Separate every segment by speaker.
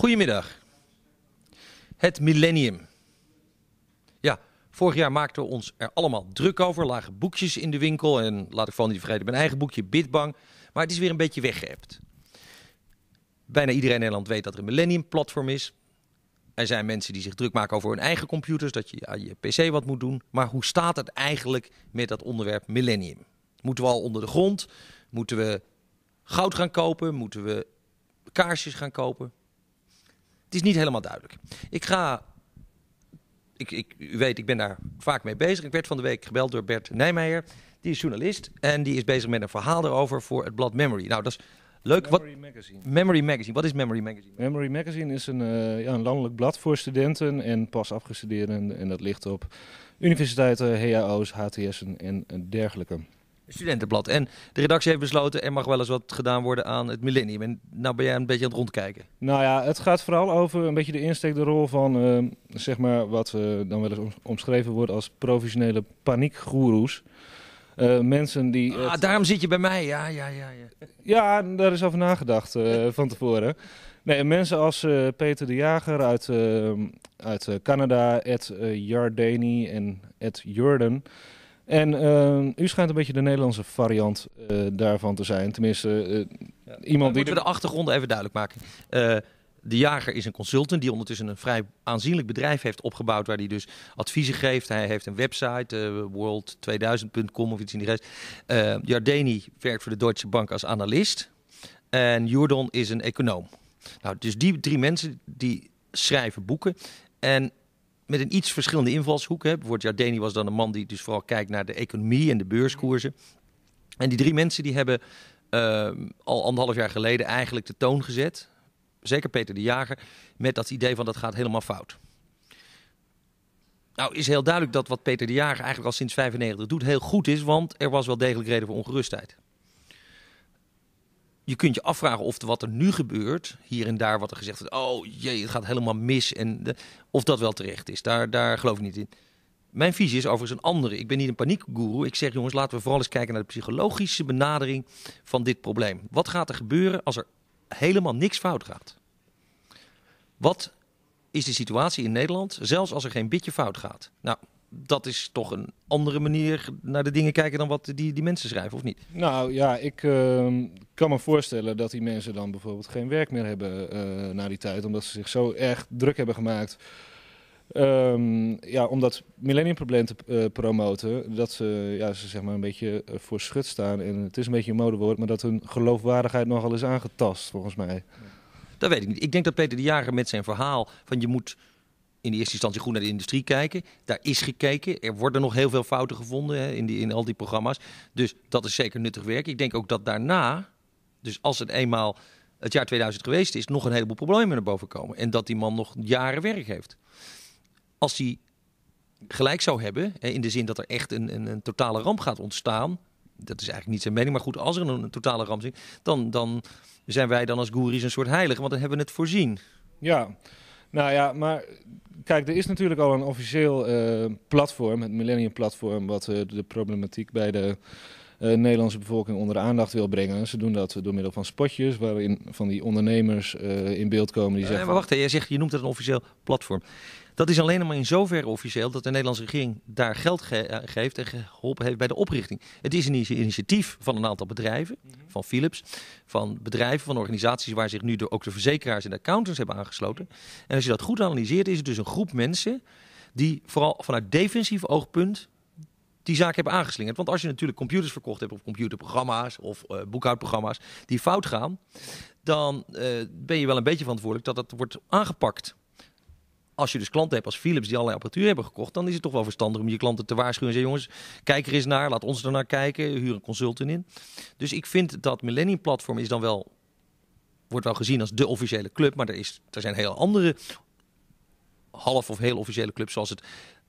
Speaker 1: Goedemiddag. Het millennium. Ja, vorig jaar maakten we ons er allemaal druk over. Lagen boekjes in de winkel en laat ik van niet vergeten mijn eigen boekje Bitbang. Maar het is weer een beetje weggeëpt. Bijna iedereen in Nederland weet dat er een millennium platform is. Er zijn mensen die zich druk maken over hun eigen computers, dat je aan je pc wat moet doen. Maar hoe staat het eigenlijk met dat onderwerp millennium? Moeten we al onder de grond? Moeten we goud gaan kopen? Moeten we kaarsjes gaan kopen? Het is niet helemaal duidelijk. Ik ga ik, ik, u weet, ik ben daar vaak mee bezig. Ik werd van de week gebeld door Bert Nijmeijer. Die is journalist en die is bezig met een verhaal erover voor het blad Memory. Nou, dat is leuk. Memory Wat, Magazine. Memory Magazine. Wat is Memory Magazine?
Speaker 2: Memory Magazine is een, eh, een landelijk blad voor studenten en pas afgestudeerden. En dat ligt op universiteiten, HAO's, HTS'en en dergelijke.
Speaker 1: Studentenblad. En de redactie heeft besloten, er mag wel eens wat gedaan worden aan het millennium. En nou ben jij een beetje aan het rondkijken.
Speaker 2: Nou ja, het gaat vooral over een beetje de insteek, de rol van, eh, zeg maar, wat eh, dan wel eens omschreven wordt als professionele paniekgoeroes. Eh, mensen die...
Speaker 1: Ah, daarom zit je bij mij, ja, ja, ja. Ja,
Speaker 2: ja daar is over nagedacht van tevoren. Nee, mensen als Peter de Jager uit, uit Canada, Ed uh, Jardini en Ed Jordan. En ehm, u schijnt een beetje de Nederlandse variant eh, daarvan te zijn. Tenminste, eh, iemand die... Moeten we de
Speaker 1: achtergrond even duidelijk maken. Eh, de jager is een consultant die ondertussen een vrij aanzienlijk bedrijf heeft opgebouwd... waar hij dus adviezen geeft. Hij heeft een website, world2000.com of iets in die rest. Jardini werkt voor de Deutsche Bank als analist. En Jordan is een econoom. Nou, dus die drie mensen die schrijven boeken... En met een iets verschillende invalshoek. Hè. Bijvoorbeeld Jardini was dan een man die dus vooral kijkt naar de economie en de beurskoersen. En die drie mensen die hebben ehm, al anderhalf jaar geleden eigenlijk de toon gezet. Zeker Peter de Jager. Met dat idee van dat gaat helemaal fout. Nou is heel duidelijk dat wat Peter de Jager eigenlijk al sinds 95 doet heel goed is. Want er was wel degelijk reden voor ongerustheid je kunt je afvragen of wat er nu gebeurt, hier en daar wat er gezegd wordt, oh jee, het gaat helemaal mis. En de, of dat wel terecht is, daar, daar geloof ik niet in. Mijn visie is overigens een andere. Ik ben niet een paniekgoeroe. Ik zeg jongens, laten we vooral eens kijken naar de psychologische benadering van dit probleem. Wat gaat er gebeuren als er helemaal niks fout gaat? Wat is de situatie in Nederland, zelfs als er geen bitje fout gaat? Nou, dat is toch een andere manier naar de dingen kijken dan wat die, die mensen schrijven, of niet?
Speaker 2: Nou ja, ik ehm, kan me voorstellen dat die mensen dan bijvoorbeeld geen werk meer hebben eh, na die tijd, omdat ze zich zo erg druk hebben gemaakt. Ehm, ja, om dat millenniumprobleem te eh, promoten, dat ze, ja, ze zeg maar een beetje eh, voor schut staan. En het is een beetje een modewoord, maar dat hun geloofwaardigheid nogal is aangetast, volgens mij.
Speaker 1: Dat weet ik niet. Ik denk dat Peter de Jager met zijn verhaal van je moet in eerste instantie goed naar de industrie kijken. Daar is gekeken. Er worden nog heel veel fouten gevonden hè, in, die, in al die programma's. Dus dat is zeker nuttig werk. Ik denk ook dat daarna, dus als het eenmaal het jaar 2000 geweest is, nog een heleboel problemen naar boven komen. En dat die man nog jaren werk heeft. Als hij gelijk zou hebben, hè, in de zin dat er echt een, een, een, totale ramp gaat ontstaan. Dat is eigenlijk niet zijn mening, maar goed, als er een, totale ramp is, dan, dan zijn wij dan als goeries een soort heilige, want dan hebben we het voorzien.
Speaker 2: Ja, nou ja, maar kijk, er is natuurlijk al een officieel eh, platform, het Millennium Platform, wat eh, de problematiek bij de eh, Nederlandse bevolking onder de aandacht wil brengen. Ze doen dat door middel van spotjes waarin van die ondernemers in beeld komen. Die zeggen maar wacht,
Speaker 1: je, zegt, je noemt het een officieel platform. Dat is alleen maar in zoverre officieel dat de Nederlandse regering daar geld eh, geeft en geholpen heeft bij de oprichting. Het is een initiatief van een aantal bedrijven, mhm. van Philips, van bedrijven, van organisaties waar zich nu ook de verzekeraars en de accountants hebben aangesloten. En als je dat goed analyseert, is het dus een groep mensen die vooral vanuit defensief oogpunt die zaak hebben aangeslingerd. Want als je natuurlijk computers verkocht hebt of computerprogramma's of eh, boekhoudprogramma's die fout gaan, dan eh, ben je wel een beetje verantwoordelijk dat dat wordt aangepakt als je dus klanten hebt als Philips die allerlei apparatuur hebben gekocht, dan is het toch wel verstandig om je klanten te waarschuwen en zeggen: jongens, kijk er eens naar, laat ons er naar kijken, huur een consultant in. Dus ik vind dat Millennium Platform is dan wel, wordt wel gezien als de officiële club, maar er, is, er zijn heel andere half of heel officiële clubs zoals het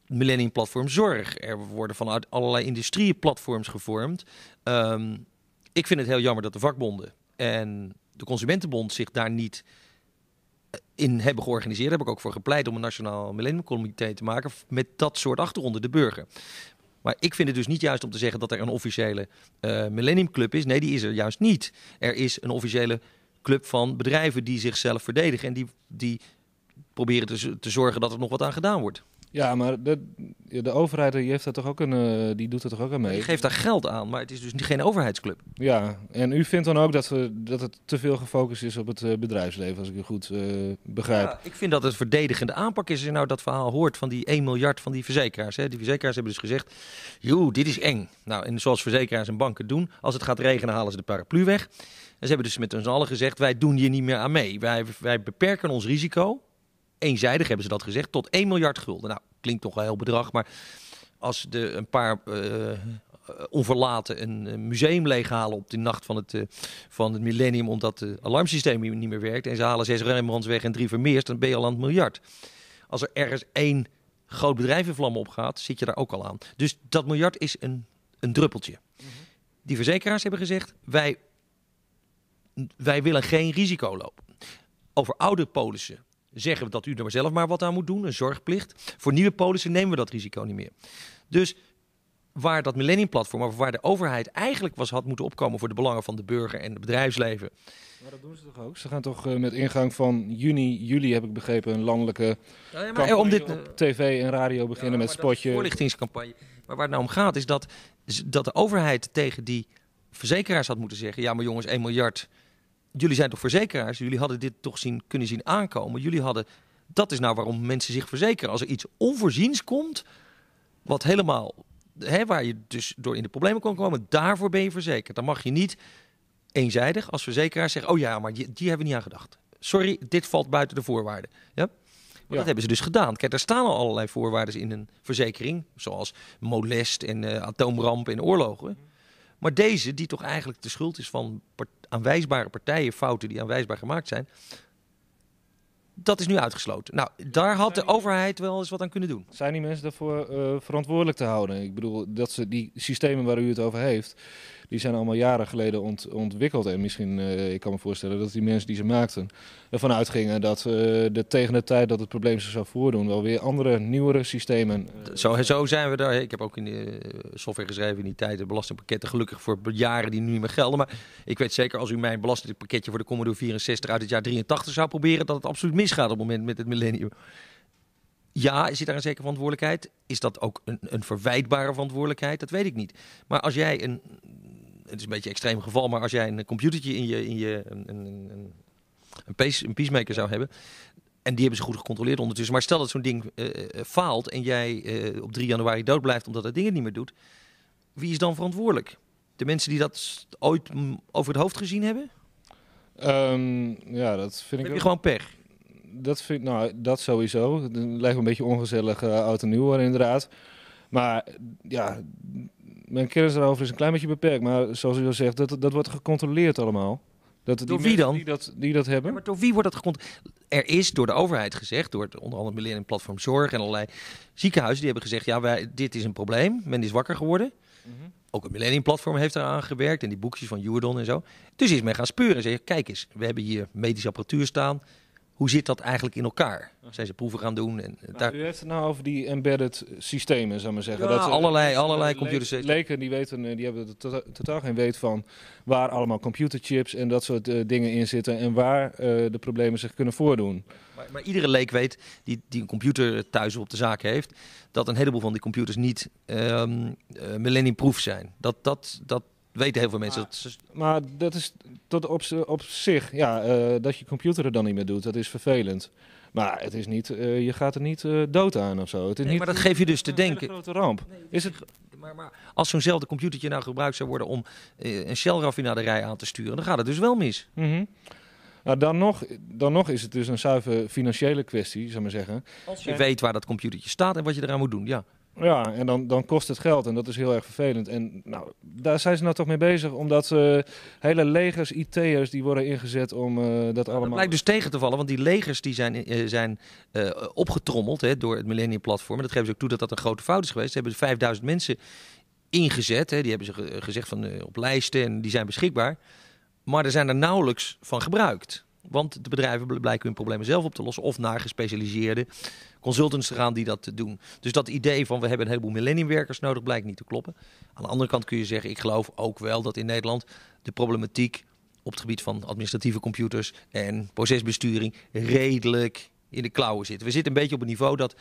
Speaker 1: Millennium Platform Zorg. Er worden vanuit allerlei industrieën platforms gevormd. Ehm, ik vind het heel jammer dat de vakbonden en de Consumentenbond zich daar niet in hebben georganiseerd. Daar heb ik ook voor gepleit om een nationaal millenniumcomité te maken met dat soort achtergronden, de burger. Maar ik vind het dus niet juist om te zeggen dat er een officiële eh, millenniumclub is. Nee, die is er juist niet. Er is een officiële club van bedrijven die zichzelf verdedigen en die, die proberen te, te zorgen dat er nog wat aan gedaan wordt.
Speaker 2: Ja, maar de, de overheid die heeft daar toch ook een, eh, die doet er toch ook aan mee? Die geeft
Speaker 1: daar geld aan, maar het is dus geen overheidsclub. Ja,
Speaker 2: en u vindt dan ook dat, we, dat het te veel gefocust is op het eh, bedrijfsleven, als ik u
Speaker 1: goed eh, begrijp. Ja, ik vind dat het verdedigende aanpak is, als je nou dat verhaal hoort van die 1 miljard van die verzekeraars. Hè. Die verzekeraars hebben dus gezegd, joh, dit is eng. Nou, en zoals verzekeraars en banken doen, als het gaat regenen halen ze de paraplu weg. En ze hebben dus met ons allen gezegd, wij doen hier niet meer aan mee. Wij, wij beperken ons risico eenzijdig hebben ze dat gezegd, tot 1 miljard gulden. Nou, klinkt toch een heel bedrag, maar als de een paar eh, onverlaten een eh, museum leeghalen op de nacht van het, eh, van het millennium, omdat het alarmsysteem niet meer werkt, en ze halen zes Rembrandts weg en drie Vermeers, dan ben je al aan het miljard. Als er ergens één groot bedrijf in vlammen opgaat, zit je daar ook al aan. Dus dat miljard is een, een druppeltje. Mhm. Die verzekeraars hebben gezegd, wij, wij willen geen risico lopen. Over oude polissen zeggen we dat u er zelf maar wat aan moet doen, een zorgplicht. Voor nieuwe polissen nemen we dat risico niet meer. Dus waar dat Millennium Platform, of waar de overheid eigenlijk was had moeten opkomen voor de belangen van de burger en het bedrijfsleven.
Speaker 2: Maar dat doen ze toch ook? Ze gaan toch eh, met ingang van
Speaker 1: juni, juli heb ik begrepen, een landelijke ja, maar, om dit, eh, tv en radio beginnen met spotje. Voorlichtingscampagne. Maar waar het nou om gaat is dat, dat de overheid tegen die verzekeraars had moeten zeggen: ja, maar jongens, 1 miljard jullie zijn toch verzekeraars? Jullie hadden dit toch zien, kunnen zien aankomen? Jullie hadden, dat is nou waarom mensen zich verzekeren. Als er iets onvoorziens komt, wat helemaal, hè, waar je dus door in de problemen kon komen, daarvoor ben je verzekerd. Dan mag je niet eenzijdig als verzekeraar zeggen, oh ja, maar die, hebben we niet aan gedacht. Sorry, dit valt buiten de voorwaarden. Ja? dat hebben ze dus gedaan. Kijk, daar staan al allerlei voorwaarden in een verzekering, zoals molest en uh, atoomramp en oorlogen. Maar deze, die toch eigenlijk de schuld is van part aanwijsbare partijen, fouten die aanwijsbaar gemaakt zijn, dat is nu uitgesloten. Nou, daar had de overheid wel eens wat aan kunnen doen. Zijn die mensen daarvoor
Speaker 2: eh, verantwoordelijk te houden? Ik bedoel, dat ze die systemen waar u het over heeft die zijn allemaal jaren geleden ontwikkeld. En misschien, eh, ik kan me voorstellen dat die mensen die ze maakten ervan uitgingen dat eh, de, tegen de tijd dat het probleem zich zou voordoen, wel weer andere, nieuwere systemen.
Speaker 1: Eh, zo, zo zijn we daar. Ik heb ook in de software geschreven in die tijd de belastingpakketten, gelukkig voor jaren die nu niet meer gelden. Maar ik weet zeker als u mijn belastingpakketje voor de Commodore 64 uit het jaar 83 zou proberen, dat het absoluut misgaat op het moment met het millennium. Ja, zit daar een zekere verantwoordelijkheid? Is dat ook een, een verwijtbare verantwoordelijkheid? Dat weet ik niet. Maar als jij een het is een beetje een extreem geval, maar als jij een computertje in je, in je een, een, een, een, een peacemaker zou hebben, en die hebben ze goed gecontroleerd ondertussen. Maar stel dat zo'n ding eh, eh, faalt en jij eh, op 3 januari dood blijft omdat dat ding het niet meer doet. Wie is dan verantwoordelijk? De mensen die dat ooit over het hoofd gezien hebben? Ehm, ja, dat vind ik. gewoon
Speaker 2: per? Dat vind nou, dat sowieso. Het lijkt me een beetje ongezellig uh, oud en nieuw inderdaad. Maar ja, mijn kennis daarover is een klein beetje beperkt. Maar zoals u al zegt, dat, dat wordt gecontroleerd allemaal. Dat, door die dan? Die
Speaker 1: dat, die dat hebben. Ja, maar door wie wordt dat gecontroleerd? Er is door de overheid gezegd, door het, onder andere Millennium Platform Zorg en allerlei ziekenhuizen, die hebben gezegd, ja, wij, dit is een probleem. Men is wakker geworden. Mhm. Ook het Millennium Platform heeft eraan gewerkt en die boekjes van Jordon en zo. Dus is men gaan speuren en zeggen, kijk eens, we hebben hier medische apparatuur staan hoe zit dat eigenlijk in elkaar? Zijn ze proeven gaan doen? En,
Speaker 2: daar... U heeft het nou over die embedded systemen, zou maar zeggen. Ja, dat, allerlei, allerlei computers. Leken die, weten, eh, die hebben tota- totaal, geen weet van waar allemaal computerchips en dat soort eh, dingen in zitten en waar eh, de problemen zich kunnen
Speaker 1: voordoen. Maar, maar, iedere leek weet, die, die een computer thuis op de zaak heeft, dat een heleboel van die computers niet um, uh, zijn. Dat, dat, dat, weten heel veel mensen. Maar, dat
Speaker 2: maar dat is tot op, op zich, ja, eh, dat je computer er dan niet meer doet, dat is vervelend. Maar het is niet, eh, je gaat er niet eh, dood aan of zo. Het is niet, maar dat geeft je dus te denken. Een grote
Speaker 1: ramp. is het... maar, maar als zo'nzelfde computertje nou gebruikt zou worden om een Shell-raffinaderij aan te sturen, dan gaat het dus wel mis. Mhm. Nou, dan nog, dan nog is het
Speaker 2: dus een zuiver financiële kwestie, zou maar zeggen. je weet waar dat computertje staat en wat je eraan moet doen, ja. Ja, en dan, dan kost het geld en dat is heel erg vervelend. En nou, daar zijn ze nou toch mee bezig, omdat uh, hele legers, IT'ers, die worden ingezet om eh, dat allemaal... Het lijkt blijkt
Speaker 1: dus tegen te vallen, want die legers die zijn, eh, zijn opgetrommeld hè, door het Millennium Platform. En dat geven ze ook toe dat dat een grote fout is geweest. Ze hebben 5000 mensen ingezet, hè. die hebben ze gezegd van op lijsten en die zijn beschikbaar. Maar er zijn er nauwelijks van gebruikt. Want de bedrijven blijken hun problemen zelf op te lossen. Of naar gespecialiseerde consultants te gaan die dat eh, doen. Dus dat idee van we hebben een heleboel millenniumwerkers nodig blijkt niet te kloppen. Aan de andere kant kun je zeggen, ik geloof ook wel dat in Nederland de problematiek op het gebied van administratieve computers en procesbesturing redelijk in de klauwen zit. We zitten een beetje op een niveau dat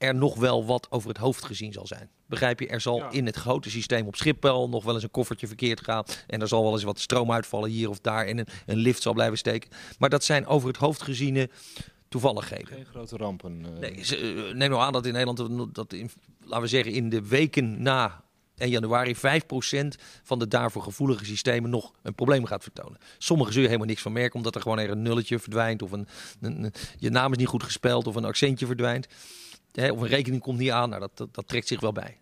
Speaker 1: er nog wel wat over het hoofd gezien zal zijn. Begrijp je, er zal in het grote systeem op Schiphol nog wel eens een koffertje verkeerd gaan. En er zal wel eens wat stroom uitvallen hier of daar. En een, een lift zal blijven steken. Maar dat zijn over het hoofd geziene toevalligheden. Geen grote rampen. Eh. Nee, eh, neem nou aan dat in Nederland, eh, dat in, laten we zeggen, in de weken na 1 januari 5% van de daarvoor gevoelige systemen nog een probleem gaat vertonen. Sommigen zullen helemaal niks van merken, omdat er gewoon een nulletje verdwijnt. Of een, je naam is niet goed gespeld of een accentje verdwijnt of een rekening komt niet aan, nou, dat, dat, trekt zich wel bij.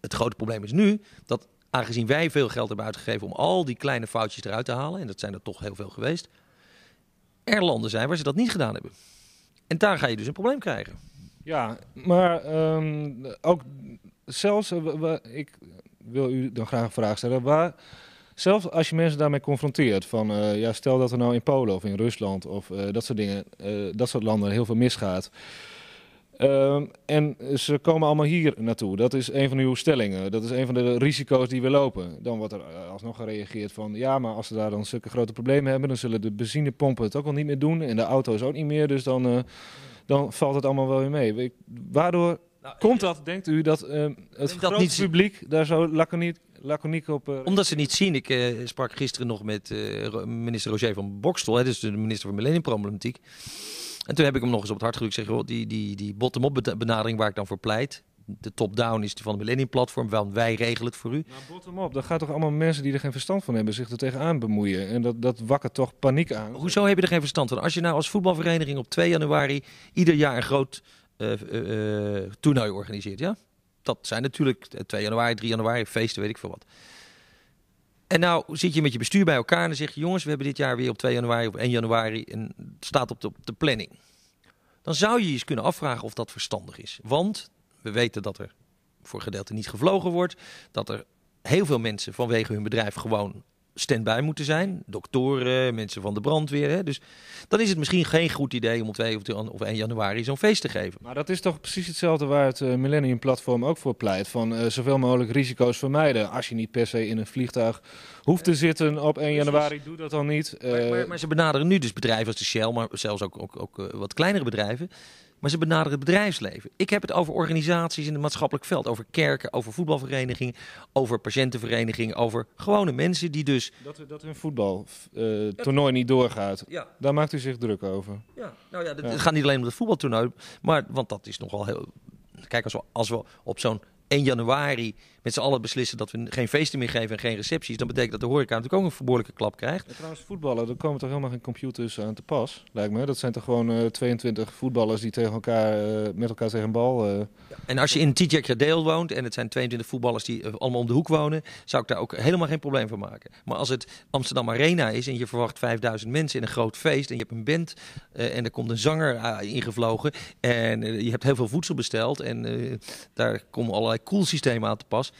Speaker 1: Het grote probleem is nu dat aangezien wij veel geld hebben uitgegeven om al die kleine foutjes eruit te halen, en dat zijn er toch heel veel geweest, er landen zijn waar ze dat niet gedaan hebben. En daar ga je dus een probleem krijgen. Ja,
Speaker 2: maar ehm, ook zelfs, eh, ik wil u dan graag een vraag stellen. Waar, zelfs als je mensen daarmee confronteert, van eh, ja, stel dat er nou in Polen of in Rusland of eh, dat soort dingen, dat soort landen heel veel misgaat. Ehm, en ze komen allemaal hier naartoe. Dat is een van uw stellingen. Dat is een van de risico's die we lopen. Dan wordt er eh, alsnog gereageerd van... ja, maar als ze daar dan zulke grote problemen hebben... dan zullen de benzinepompen het ook wel niet meer doen... en de auto's ook niet meer. Dus dan, eh, dan valt het allemaal wel weer mee. waardoor nou, komt dat, denkt u, dat eh, het publiek daar zo laconiek, laconiek op...
Speaker 1: Omdat ze niet zien. Ik sprak gisteren nog met minister Roger van Bokstel... Hè, dus de minister van Millenniumproblematiek... problematiek en toen heb ik hem nog eens op het hart gedrukt. Zeg, die, die, die bottom-up benadering waar ik dan voor pleit. De top-down is die van de Millennium Platform. Wel, wij regelen het voor u. Nou,
Speaker 2: bottom-up, dan gaat toch allemaal mensen die er geen verstand van hebben zich er tegenaan bemoeien. En dat, dat wakker toch paniek aan.
Speaker 1: Hoezo heb je er geen verstand van? Als je nou als voetbalvereniging op 2 januari ieder jaar een groot uh, toernooi organiseert, ja? Dat zijn natuurlijk 2 januari, 3 januari, feesten, weet ik veel wat. En nou zit je met je bestuur bij elkaar en dan zeg je: jongens, we hebben dit jaar weer op 2 januari, of 1 januari en het staat op de, op de planning. Dan zou je eens kunnen afvragen of dat verstandig is. Want we weten dat er voor gedeelte niet gevlogen wordt, dat er heel veel mensen vanwege hun bedrijf gewoon stand-by moeten zijn. Doktoren, mensen van de brandweer. Hè? Dus dan is het misschien geen goed idee om op 2 of 1 januari zo'n feest te geven.
Speaker 2: Maar dat is toch precies hetzelfde waar het eh, Millennium Platform ook voor pleit. Van eh, zoveel mogelijk risico's vermijden. Als je niet per se in een vliegtuig
Speaker 1: hoeft te zitten op 1 januari, doe dat dan niet. Maar, eh, maar, ze benaderen nu dus bedrijven als de Shell, maar zelfs ook, ook wat kleinere bedrijven. Maar ze benaderen het bedrijfsleven. Ik heb het over organisaties in het maatschappelijk veld. Over kerken, over voetbalverenigingen, over patiëntenverenigingen, over gewone mensen die dus... Dat, dat hun voetbaltoernooi eh, niet doorgaat. Daar maakt u zich druk over. Ja, nou ja, het gaat niet alleen om het voetbaltoernooi. Maar, want dat is nogal heel... Kijk, als we, als we op zo'n 1 januari met z'n allen beslissen dat we geen feesten meer geven en geen recepties, dan betekent dat de horeca natuurlijk ook een verboorlijke klap krijgt. En
Speaker 2: trouwens, voetballen, daar komen toch helemaal geen computers aan te pas, lijkt me. Dat zijn toch gewoon 22 eh, voetballers die tegen elkaar, eh, met elkaar tegen een bal... Eh.
Speaker 1: Ja, en als je in Tijakradeel woont en het zijn 22 voetballers die allemaal om de hoek wonen, zou ik daar ook helemaal geen probleem van maken. Maar als het Amsterdam Arena is en je verwacht 5000 mensen in een groot feest en je hebt een band en er komt een zanger ah, ingevlogen en je hebt heel veel voedsel besteld en daar komen allerlei koelsystemen aan te pas,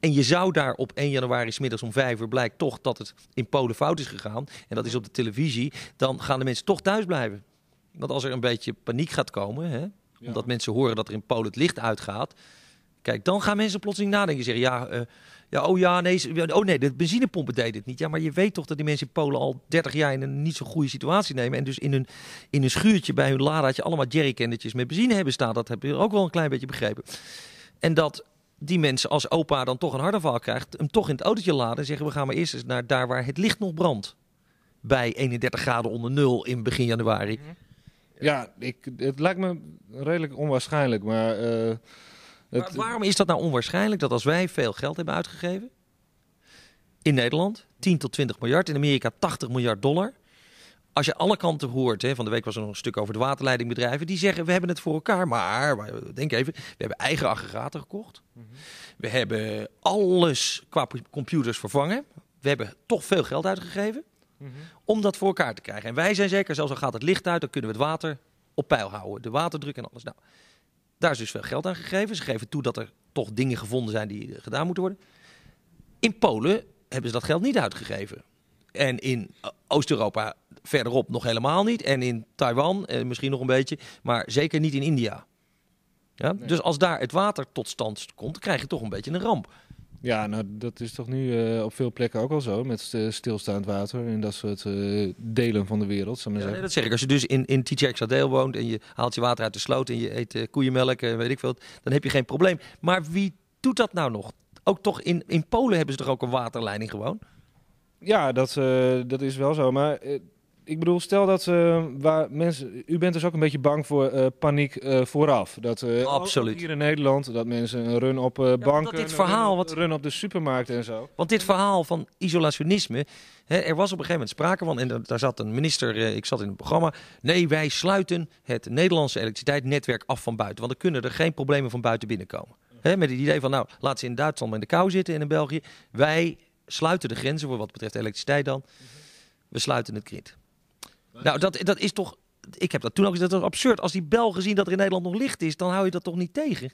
Speaker 1: en je zou daar op 1 januari smiddags om 5 uur blijkt toch dat het in Polen fout is gegaan. En dat is op de televisie. Dan gaan de mensen toch thuis blijven. Want als er een beetje paniek gaat komen, hè, omdat mensen horen dat er in Polen het licht uitgaat. Kijk, dan gaan mensen plotseling nadenken. Zeggen ja, eh, ja oh ja, nee, oh nee, de benzinepompen deden het niet. Ja, maar je weet toch dat die mensen in Polen al 30 jaar in een niet zo goede situatie nemen. En dus in hun, in hun schuurtje bij hun ladaatje allemaal jerrycannetjes met benzine hebben staan. Dat heb je ook wel een klein beetje begrepen. En dat die mensen als opa dan toch een hartaanval krijgt, hem toch in het autootje laden en zeggen we gaan maar eerst eens naar daar waar het licht nog brandt. Bij 31 graden onder nul in begin januari. Mhm. Ja, ik, het lijkt me redelijk onwaarschijnlijk, maar... Eh, maar waarom is dat nou onwaarschijnlijk dat als wij veel geld hebben uitgegeven in Nederland, 10 tot 20 miljard, in Amerika 80 miljard dollar, als je alle kanten hoort, hè, van de week was er nog een stuk over de waterleidingbedrijven, die zeggen we hebben het voor elkaar, maar, maar denk even, we hebben eigen aggregaten gekocht. Mhm. We hebben alles qua computers vervangen. We hebben toch veel geld uitgegeven mhm. om dat voor elkaar te krijgen. En wij zijn zeker, zelfs al gaat het licht uit, dan kunnen we het water op peil houden. De waterdruk en alles. Nou, daar is dus veel geld aan gegeven. Ze geven toe dat er toch dingen gevonden zijn die eh, gedaan moeten worden. In Polen hebben ze dat geld niet uitgegeven. En in eh, Oost-Europa verderop nog helemaal niet. En in Taiwan eh, misschien nog een beetje, maar zeker niet in India. Ja? Dus als daar het water tot stand komt, krijg je toch een beetje een ramp. Ja, nou dat is toch nu eh, op veel plekken ook
Speaker 2: al zo. Met stilstaand water en dat soort eh, delen van de wereld. nee, dat
Speaker 1: zeg ik. Als je dus in, in Deel woont en je haalt je water uit de sloot en je eet koeienmelk en weet ik veel. Dan heb je geen probleem. Maar wie doet dat nou nog? Ook toch in, in Polen hebben ze toch ook een waterleiding gewoon?
Speaker 2: Ja, dat, dat is wel zo. Maar ik bedoel, stel dat eh, waar mensen. U bent dus ook een beetje bang voor eh, paniek eh, vooraf. Dat, Absoluut. Hier in Nederland, dat mensen een run op ja, banken. dit verhaal. run op de supermarkten en zo.
Speaker 1: Want dit verhaal van isolationisme. Hè, er was op een gegeven moment sprake van. En daar zat een minister. ik zat in het programma. Nee, wij sluiten het Nederlandse elektriciteitsnetwerk af van buiten. Want er kunnen er geen problemen van buiten binnenkomen. Hè, met het idee van, nou, laat ze in Duitsland maar in de kou zitten en in België. Wij sluiten de grenzen voor wat betreft elektriciteit dan. We sluiten het grid. Nou, dat, dat is toch. Ik heb dat toen ook gezegd, dat is absurd. Als die bel gezien dat er in Nederland nog licht is, dan hou je dat toch niet tegen?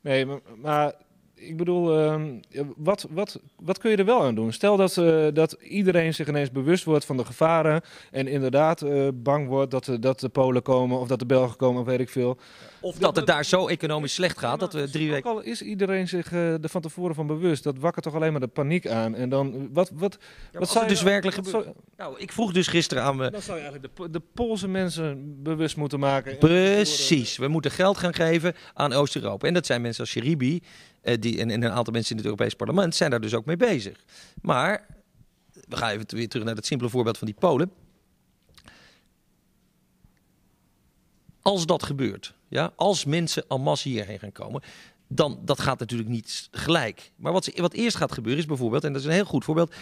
Speaker 1: Nee, maar, maar ik bedoel, ehm, wat, wat, wat kun je er wel aan doen? Stel dat,
Speaker 2: eh, dat iedereen zich ineens bewust wordt van de gevaren en inderdaad eh, bang wordt dat, eh, dat de Polen komen of dat de Belgen komen of weet ik veel. Ja.
Speaker 1: Of dat het daar zo economisch slecht gaat dat we drie weken...
Speaker 2: al is iedereen zich eh, er van tevoren van bewust, dat wakker toch alleen maar de paniek aan. En dan, wat, wat, wat zou dus werkelijk gebeuren?
Speaker 1: Nou, ik vroeg dus gisteren aan me... Dan zou je eigenlijk de, de Poolse
Speaker 2: mensen bewust moeten maken.
Speaker 1: Precies. We moeten geld gaan geven aan Oost-Europa. En dat zijn mensen als Sheribi eh, die, en, een aantal mensen in het Europees parlement zijn daar dus ook mee bezig. Maar, we gaan even terug naar dat simpele voorbeeld van die Polen. Als dat gebeurt, ja, als mensen en masse hierheen gaan komen, dan dat gaat natuurlijk niet gelijk. Maar wat, wat eerst gaat gebeuren is bijvoorbeeld, en dat is een heel goed voorbeeld,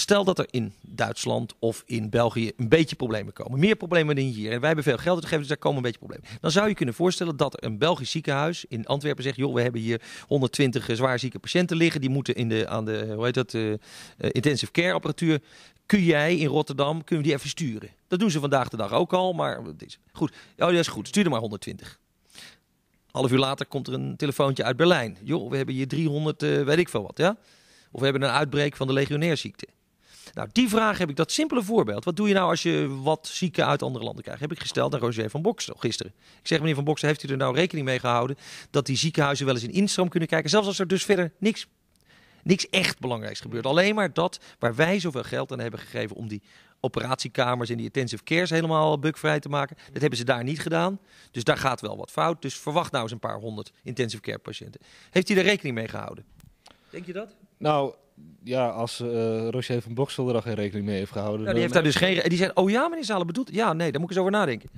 Speaker 1: Stel dat er in Duitsland of in België een beetje problemen komen. Meer problemen dan hier. En wij hebben veel geld uitgegeven, dus daar komen een beetje problemen. Dan zou je kunnen voorstellen dat een Belgisch ziekenhuis in Antwerpen zegt... joh, we hebben hier 120 eh, zwaar zieke patiënten liggen. Die moeten in de, aan de hoe heet dat, eh, eh, intensive care apparatuur. Kun jij in Rotterdam, kunnen we die even sturen? Dat doen ze vandaag de dag ook al, maar goed. Oh, dat is goed. Stuur er maar 120. Half uur later komt er een telefoontje uit Berlijn. Joh, we hebben hier 300, weet ik veel wat, ja? Of we hebben een uitbreek van de ziekte. Nou, die vraag heb ik, dat simpele voorbeeld. Wat doe je nou als je wat zieken uit andere landen krijgt? Heb ik gesteld aan Roger van Boksen gisteren. Ik zeg, meneer van Boksen: heeft u er nou rekening mee gehouden dat die ziekenhuizen wel eens in instroom kunnen kijken? Zelfs als er dus verder niks niks echt belangrijks gebeurt. Alleen maar dat waar wij zoveel geld aan hebben gegeven om die operatiekamers en die intensive cares helemaal bugvrij te maken. Dat hebben ze daar niet gedaan. Dus daar gaat wel wat fout. Dus verwacht nou eens een paar honderd intensive care patiënten. Heeft hij er rekening mee gehouden? Denk je dat? Nou,
Speaker 2: ja, als uh, van Boksel er al geen rekening mee heeft gehouden. Ja, die heeft daar eh, dus geen.
Speaker 1: Die zei: Oh ja, meneer Zalen bedoelt. Ja, nee, daar moet ik eens over nadenken.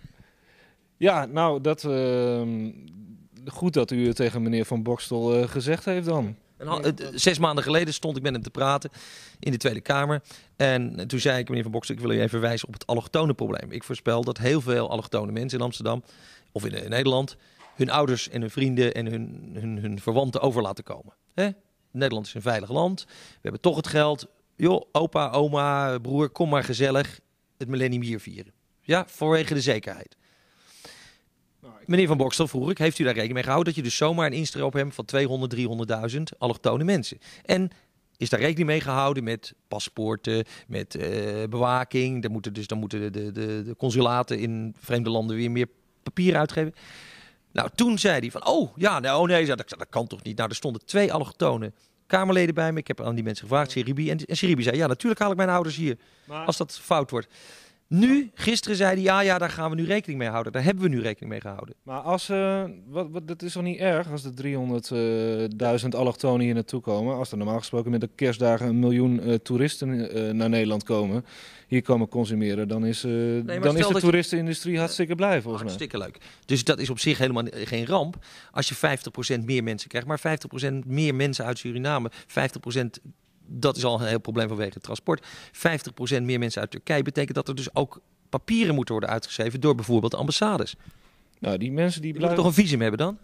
Speaker 2: Ja, nou, dat, ehm, goed dat u het tegen
Speaker 1: meneer Van Bokstel eh, gezegd heeft dan. En, zes maanden geleden stond ik met hem te praten in de Tweede Kamer. En toen zei ik, meneer Van Bokstel, ik wil u even wijzen op het allochtone probleem. Ik voorspel dat heel veel allochtone mensen in Amsterdam of in, Nederland hun ouders en hun vrienden en hun, hun, hun verwanten overlaten komen. hè? Nederland is een veilig land. We hebben toch het geld. Joh, opa, oma, broer, kom maar gezellig het millennium hier vieren. Ja, vanwege de zekerheid. Nou, Meneer Van Bokstel vroeg ik, heeft u daar rekening mee gehouden dat je dus zomaar een instroom op van 200, 300.000 allochtone mensen? En is daar rekening mee gehouden met paspoorten, met eh, bewaking? Dan moeten, dus, dan moeten de, de, de consulaten in vreemde landen weer meer papier uitgeven. Nou, toen zei hij van, oh ja, nou, oh, nee, dat, dat kan toch niet. Nou, er stonden twee allochtonen Kamerleden bij me. Ik heb aan die mensen gevraagd, Siribi. En, Siribi zei, ja, natuurlijk haal ik mijn ouders hier. Als dat fout wordt. Nu, gisteren zeiden ja, ja, daar gaan we nu rekening mee houden. Daar hebben we nu rekening mee gehouden.
Speaker 2: Maar als, uh, wat, wat, dat is toch niet erg als de 300.000 uh, allochtonen hier naartoe komen? Als er normaal gesproken met de kerstdagen een miljoen eh, toeristen eh, naar Nederland komen, hier komen consumeren, dan is, nee, dan is de
Speaker 1: toeristenindustrie hartstikke blij volgens mij. Hartstikke leuk. Dus dat is op zich helemaal geen ramp. Als je 50% meer mensen krijgt, maar 50% meer mensen uit Suriname, 50% dat is al een heel probleem vanwege het transport. 50% meer mensen uit Turkije betekent dat er dus ook papieren moeten worden uitgeschreven door bijvoorbeeld ambassades. Nou, die mensen die, die blijven... toch een visum hebben dan?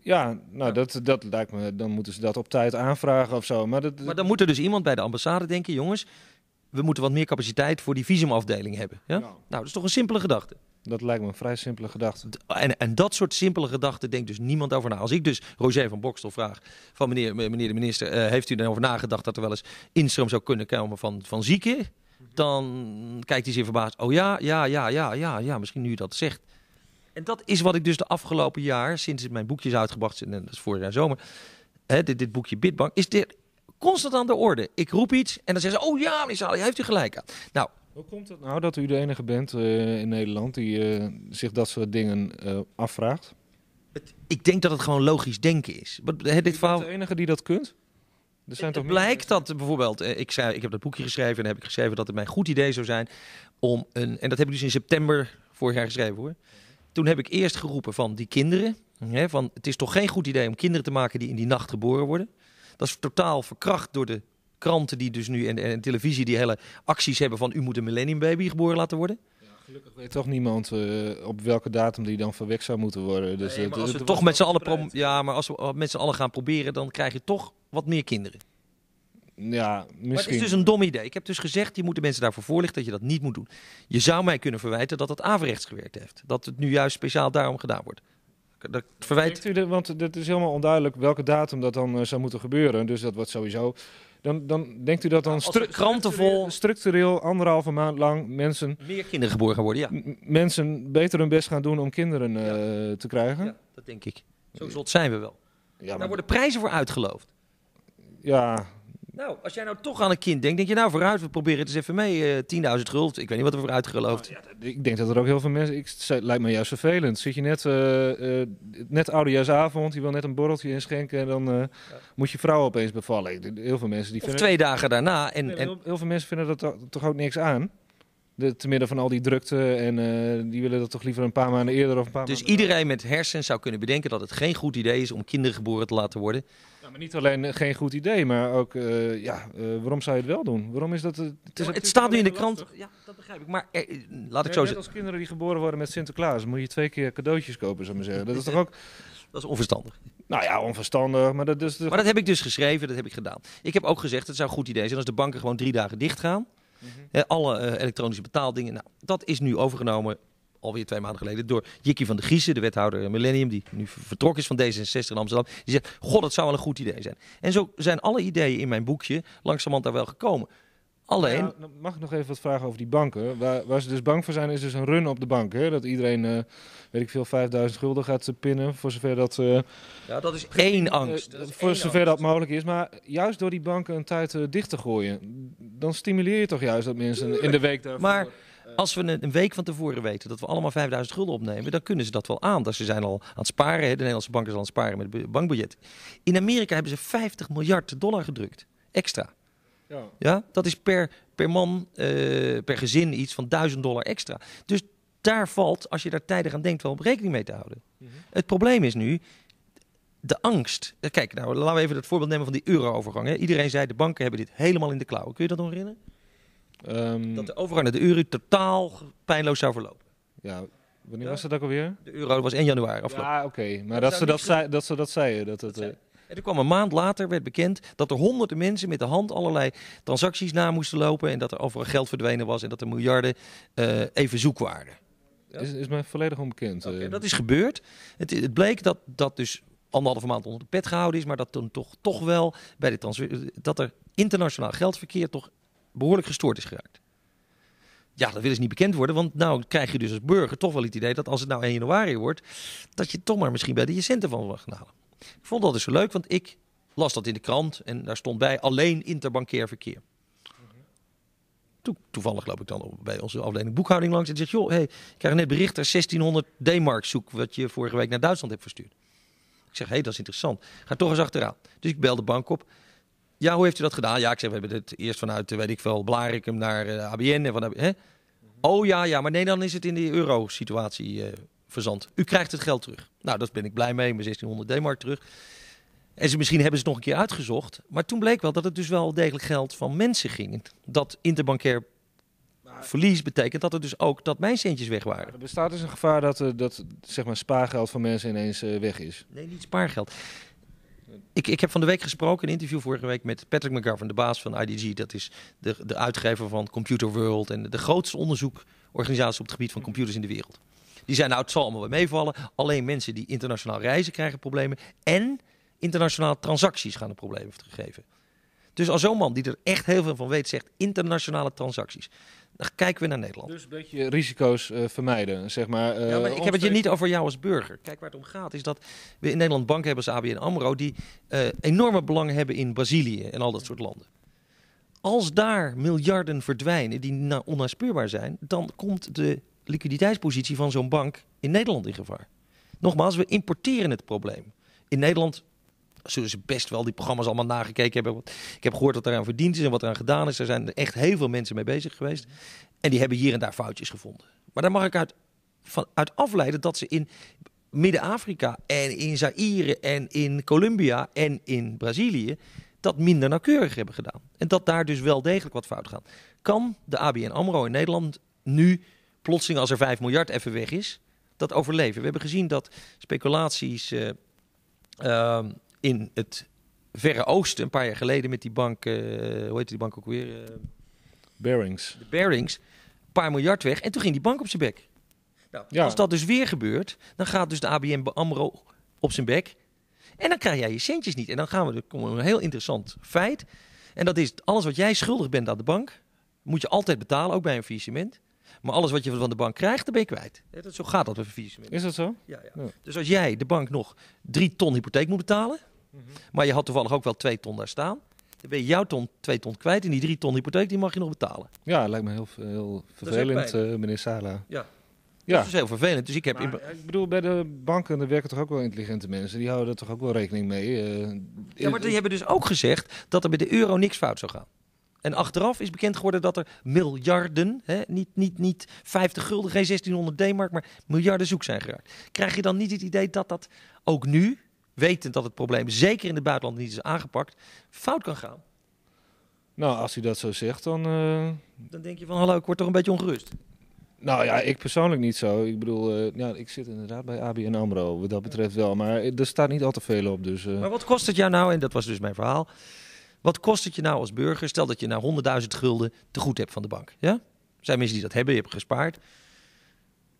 Speaker 2: Ja, nou, Dat, dat lijkt me, dan moeten ze dat op tijd aanvragen of zo. Maar, dat,
Speaker 1: maar dan moet er dus iemand bij de ambassade denken, jongens, we moeten wat meer capaciteit voor die visumafdeling hebben. ja. Nou, dat is toch een simpele gedachte. Dat lijkt me een vrij simpele gedachte. En, en dat soort simpele gedachten denkt dus niemand over na. Als ik dus Roger van Bokstel vraag van meneer, meneer de minister, eh, heeft u daarover nagedacht dat er wel eens instroom zou kunnen komen van, van zieken? Mhm. Dan kijkt hij zich verbaasd. Oh ja, ja, ja, ja, ja, ja, misschien nu u dat zegt. En dat is wat ik dus de afgelopen jaar, sinds mijn boekje is uitgebracht, en dat is vorig jaar zomer, hè, dit, dit boekje Bitbank, is dit constant aan de orde. Ik roep iets en dan zeggen ze, oh ja, meneer heeft u gelijk Nou, hoe komt het nou dat u de enige
Speaker 2: bent eh, in Nederland die eh, zich dat soort dingen eh, afvraagt? Het, ik denk dat het gewoon logisch
Speaker 1: denken is. Maar, he, dit de enige die dat kunt? Er zijn het, blijkt dat bijvoorbeeld, ik, zei, ik heb dat boekje geschreven en heb ik geschreven dat het mijn goed idee zou zijn om een, en dat heb ik dus in september vorig jaar geschreven hoor. Toen heb ik eerst geroepen van die kinderen, hè, van het is toch geen goed idee om kinderen te maken die in die nacht geboren worden. Dat is totaal verkracht door de kranten die dus nu en, televisie die hele acties hebben van u moet een millennium baby geboren laten worden. Ja, gelukkig weet toch
Speaker 2: niemand eh, op welke datum die dan verwekt zou moeten worden. Dus, nee, eh, maar als we toch met z'n
Speaker 1: allen, ja, maar als we eh, met z'n allen gaan proberen, dan krijg je toch wat meer kinderen. Ja, misschien. Maar het is dus een dom idee. Ik heb dus gezegd, je moet de mensen daarvoor voorlichten dat je dat niet moet doen. Je zou mij kunnen verwijten dat het averechts gewerkt heeft. Dat het nu juist speciaal daarom gedaan wordt. Dat verwijt... U want het is
Speaker 2: helemaal onduidelijk welke datum dat dan zou moeten gebeuren. Dus dat wordt sowieso dan, dan denkt u dat dan krantenvol structureel anderhalve maand lang mensen...
Speaker 1: Meer kinderen geboren gaan worden, ja.
Speaker 2: Mensen beter hun best gaan doen om kinderen eh, te krijgen? Ja,
Speaker 1: dat denk ik. Zo zot zijn we wel. Ja, maar... Daar worden prijzen voor uitgeloofd. Ja, nou, als jij nou toch aan een kind denkt, denk je nou vooruit, we proberen het eens even mee. Uh, eh, 10.000 gulden, ik weet niet wat er vooruit gelooft. Nou, ja, ik denk dat er ook heel
Speaker 2: veel mensen, ik, het lijkt me juist vervelend. Zit je net, uh, uh, net oudejaarsavond, je wil net een borreltje inschenken en dan moet je vrouw opeens bevallen. Heel veel mensen die of vinden... twee dagen daarna. En, en... heel, veel mensen vinden dat toch ook niks aan te midden van al die drukte. En eh, die willen dat toch liever een paar maanden eerder of een paar
Speaker 1: Dus iedereen met hersens zou kunnen bedenken dat het geen goed idee is om kinderen geboren te laten worden.
Speaker 2: Ja, maar niet alleen eh, geen goed idee, maar ook, eh, ja, waarom zou je het wel doen? Waarom is dat... het, is het staat nu in de krant,
Speaker 1: ja, dat begrijp ik, maar laat ik zo zeggen. als kinderen die
Speaker 2: geboren worden met Sinterklaas, moet je twee keer cadeautjes kopen, zou ik maar zeggen. Dat is toch ook... Dat is onverstandig. Nou
Speaker 1: ja, onverstandig. Maar dat, is maar dat heb ik dus geschreven, dat heb ik gedaan. Ik heb ook gezegd, het zou een goed idee zijn als de banken gewoon drie dagen dicht gaan alle eh, elektronische betaaldingen. Nou, dat is nu overgenomen, alweer twee maanden geleden, door Jikkie van de Giezen, de wethouder eh, Millennium, die nu vertrokken is van D66 in Amsterdam. Die zegt, god, dat zou wel een goed idee zijn. En zo zijn alle ideeën in mijn boekje langzamerhand daar wel gekomen. Alleen...
Speaker 2: mag ik nog even wat vragen over die banken? Waar, waar, ze dus bang voor zijn, is dus een run op de bank. Hè? Dat iedereen, eh, weet ik veel, 5000 gulden gaat pinnen. Voor zover dat. Eh, ja, dat is één eh, angst. is voor zover dat mogelijk is. Maar juist door die banken een tijd dicht te gooien, dan stimuleer je toch juist dat mensen in de week daarvoor. Maar
Speaker 1: als we een week van tevoren weten dat we allemaal 5000 gulden opnemen, dan kunnen ze dat wel aan. Dat ze zijn al aan het sparen. Hè? De Nederlandse bank is al aan het sparen met het bankbudget. In Amerika hebben ze 50 miljard dollar gedrukt. Extra. Ja. ja, dat is per, per man, eh, per gezin iets van 1000 dollar extra. Dus daar valt, als je daar tijdig aan denkt, wel op rekening mee te houden. Mhm. Het probleem is nu de angst. Eh, kijk, nou, laten we even het voorbeeld nemen van die euro-overgang. Iedereen zei, de banken hebben dit helemaal in de klauwen. Kun je dat nog herinneren? Ehm, dat de overgang naar de euro totaal pijnloos zou verlopen. Ja, wanneer was dat ook alweer? De euro was 1 januari afgelopen. Ja, oké. Maar dat, ze dat, zei, dat ze dat zeiden. Dat, het, eh, en toen kwam een maand later, werd bekend dat er honderden mensen met de hand allerlei transacties na moesten lopen. En dat er overal geld verdwenen was en dat er miljarden eh, even zoek waren. Ja. Is, is mij volledig onbekend. Okay, eh. dat is gebeurd. Het, het bleek dat dat dus anderhalve maand onder de pet gehouden is, maar dat toen toch, toch wel bij de trans dat er internationaal geldverkeer toch behoorlijk gestoord is geraakt. Ja, dat wil eens niet bekend worden, want nou krijg je dus als burger toch wel het idee dat als het nou 1 januari wordt, dat je toch maar misschien bij de centen van wil gaan halen. Ik vond dat dus zo leuk, want ik las dat in de krant en daar stond bij alleen interbankair verkeer. Mhm. toevallig loop ik dan bij onze afdeling boekhouding langs en zegt Joh, hey, ik krijg net bericht er 1600 D-mark zoek wat je vorige week naar Duitsland hebt verstuurd. Ik zeg: Hé, hey, dat is interessant. Ga toch eens achteraan. Dus ik bel de bank op. Ja, hoe heeft u dat gedaan? Ja, ik zeg: We hebben het eerst vanuit, eh, weet ik veel, Blarikum naar eh, ABN. En van, hè? Mhm. Oh ja, ja, maar nee, dan is het in die euro-situatie. Eh, u krijgt het geld terug. Nou, dat ben ik blij mee. Mijn 1600 D-mark terug. En ze, misschien hebben ze het nog een keer uitgezocht. Maar toen bleek wel dat het dus wel degelijk geld van mensen ging. Dat interbankair verlies betekent dat het dus ook dat mijn centjes weg waren. Er
Speaker 2: bestaat dus een gevaar dat, eh, dat zeg maar, spaargeld van mensen ineens eh, weg is. Nee,
Speaker 1: niet spaargeld. Ik, ik heb van de week gesproken, een interview vorige week met Patrick McGovern, de baas van IDG. Dat is de, de uitgever van Computer World en de grootste onderzoekorganisatie op het gebied van computers in de wereld. Die zijn nou, het zal allemaal meevallen. Alleen mensen die internationaal reizen krijgen problemen. En internationale transacties gaan problemen te geven. Dus als zo'n man die er echt heel veel van weet zegt internationale transacties. Dan kijken we naar Nederland. Dus een beetje risico's eh, vermijden, zeg maar. Eh, ja, maar ik heb het hier niet over jou als burger. Kijk, waar het om gaat is dat we in Nederland banken hebben als ABN AMRO... die eh, enorme belangen hebben in Brazilië en al dat soort landen. Als daar miljarden verdwijnen die onnaspeurbaar zijn... dan komt de liquiditeitspositie van zo'n bank in Nederland in gevaar. Nogmaals, we importeren het probleem. In Nederland zullen ze best wel die programma's allemaal nagekeken hebben. Ik heb gehoord wat eraan verdiend is en wat eraan gedaan is. Er zijn echt heel veel mensen mee bezig geweest. En die hebben hier en daar foutjes gevonden. Maar daar mag ik uit, uit afleiden dat ze in Midden-Afrika en in Zaire en in Colombia en in Brazilië dat minder nauwkeurig hebben gedaan. En dat daar dus wel degelijk wat fout gaat. Kan de ABN AMRO in Nederland nu plotseling als er 5 miljard even weg is, dat overleven. We hebben gezien dat speculaties eh, ehm, in het Verre Oosten, een paar jaar geleden met die bank, eh, hoe heet die bank ook weer? Eh, Bearings. De Bearings, een paar miljard weg en toen ging die bank op zijn bek. Nou, Als dat dus weer gebeurt, dan gaat dus de ABN AMRO op zijn bek. En dan krijg jij je centjes niet. En dan gaan we, er komen een heel interessant feit. En dat is, alles wat jij schuldig bent aan de bank, moet je altijd betalen, ook bij een faillissement. Maar alles wat je van de bank krijgt, dan ben je kwijt. dat, zo gaat dat met faillissement. Is dat zo? Ja, ja. Dus als jij de bank nog drie ton hypotheek moet betalen, mhm. maar je had toevallig ook wel twee ton daar staan, dan ben je jouw ton, twee ton kwijt en die drie ton hypotheek die mag je nog betalen.
Speaker 2: Ja, lijkt me heel, heel vervelend, uh, meneer Sala. Ja.
Speaker 1: Ja. Dat is dus heel vervelend. Dus ik, heb eh, ik
Speaker 2: bedoel, bij de banken er werken toch ook wel intelligente mensen. Die houden er toch ook wel rekening
Speaker 1: mee. Eh, ja, maar die hebben dus ook gezegd dat er bij de euro niks fout zou gaan. En achteraf is bekend geworden dat er miljarden, hè, niet, niet, niet 50 gulden, geen 1600 D-mark, maar miljarden zoek zijn geraakt. Krijg je dan niet het idee dat dat ook nu, wetend dat het probleem zeker in het buitenland niet is aangepakt, fout kan gaan? Nou, als u dat zo zegt, dan. Eh, dan denk je van hallo, ik word toch een beetje ongerust.
Speaker 2: Nou ja, ik persoonlijk niet zo. Ik bedoel, eh, ja, ik zit inderdaad bij ABN AMRO, wat dat betreft wel. Maar er staat niet al te veel op, dus...
Speaker 1: Eh. Maar wat kost het jou nou, en dat was dus mijn verhaal, wat kost het je nou als burger? Stel dat je nou 100.000 gulden te goed hebt van de bank. Ja? Er zijn mensen die dat hebben, je hebt gespaard.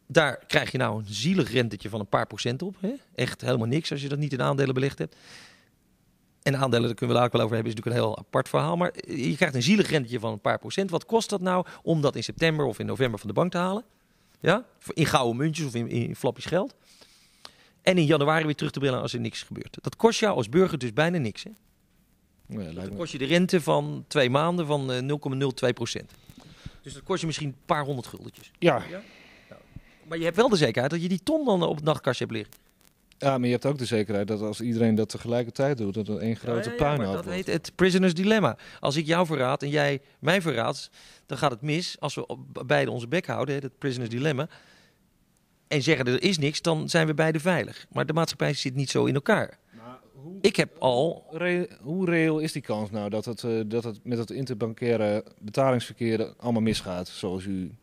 Speaker 1: Daar krijg je nou een zielig rentetje van een paar procent op. Hè? Echt helemaal niks als je dat niet in aandelen belegd hebt. En aandelen, daar kunnen we later wel over hebben, is natuurlijk een heel apart verhaal. Maar je krijgt een zielig rentetje van een paar procent. Wat kost dat nou om dat in september of in november van de bank te halen? Ja? In gouden muntjes of in, in flapjes geld. En in januari weer terug te brengen als er niks gebeurt. Dat kost jou als burger dus bijna niks. Hè? dan kost je de rente van twee maanden van 0,02 eh, procent. Dus dat kost je misschien een paar honderd guldetjes.
Speaker 2: Ja. ja? Nou,
Speaker 1: maar je hebt wel de zekerheid dat je die ton dan op het nachtkastje hebt liggen.
Speaker 2: Ja, maar je hebt ook de zekerheid dat als iedereen dat tegelijkertijd doet, dat er één grote puinhoop wordt. Dat heet
Speaker 1: het prisoner's dilemma. Als ik jou verraad en jij mij verraadt, dan gaat het mis. Als we beide onze bek houden, het prisoner's dilemma, en zeggen er is niks, dan zijn we beide veilig. Maar de maatschappij zit niet zo in elkaar hoe, ik heb al...
Speaker 2: hoe reëel is die kans nou dat het, eh, dat het met het interbankaire
Speaker 1: betalingsverkeer allemaal misgaat, zoals u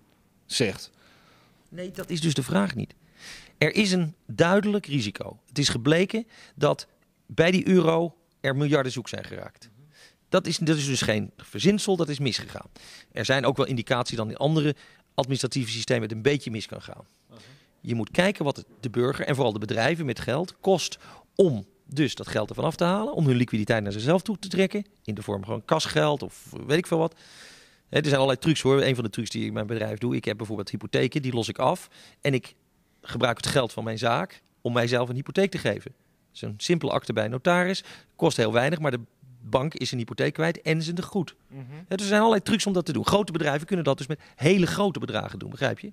Speaker 1: zegt? Nee, dat is dus de vraag niet. Er is een duidelijk risico. Het is gebleken dat bij die euro er miljarden zoek zijn geraakt. Dat is, dat is dus geen verzinsel, dat is misgegaan. Er zijn ook wel indicaties dan in andere administratieve systemen het een beetje mis kan gaan. Je moet kijken wat de burger en vooral de bedrijven met geld kost om dus dat geld ervan af te halen om hun liquiditeit naar zichzelf toe te trekken. In de vorm van kasgeld of weet ik veel wat. er zijn allerlei trucs hoor. Een van de trucs die ik in mijn bedrijf doe. Ik heb bijvoorbeeld hypotheken, die los ik af. En ik gebruik het geld van mijn zaak om mijzelf een hypotheek te geven. Zo'n simpele akte bij een notaris. Kost heel weinig, maar de bank is een hypotheek kwijt en zijn de goed. Mm er zijn allerlei trucs om dat te doen. Grote bedrijven kunnen dat dus met hele grote bedragen doen, begrijp je?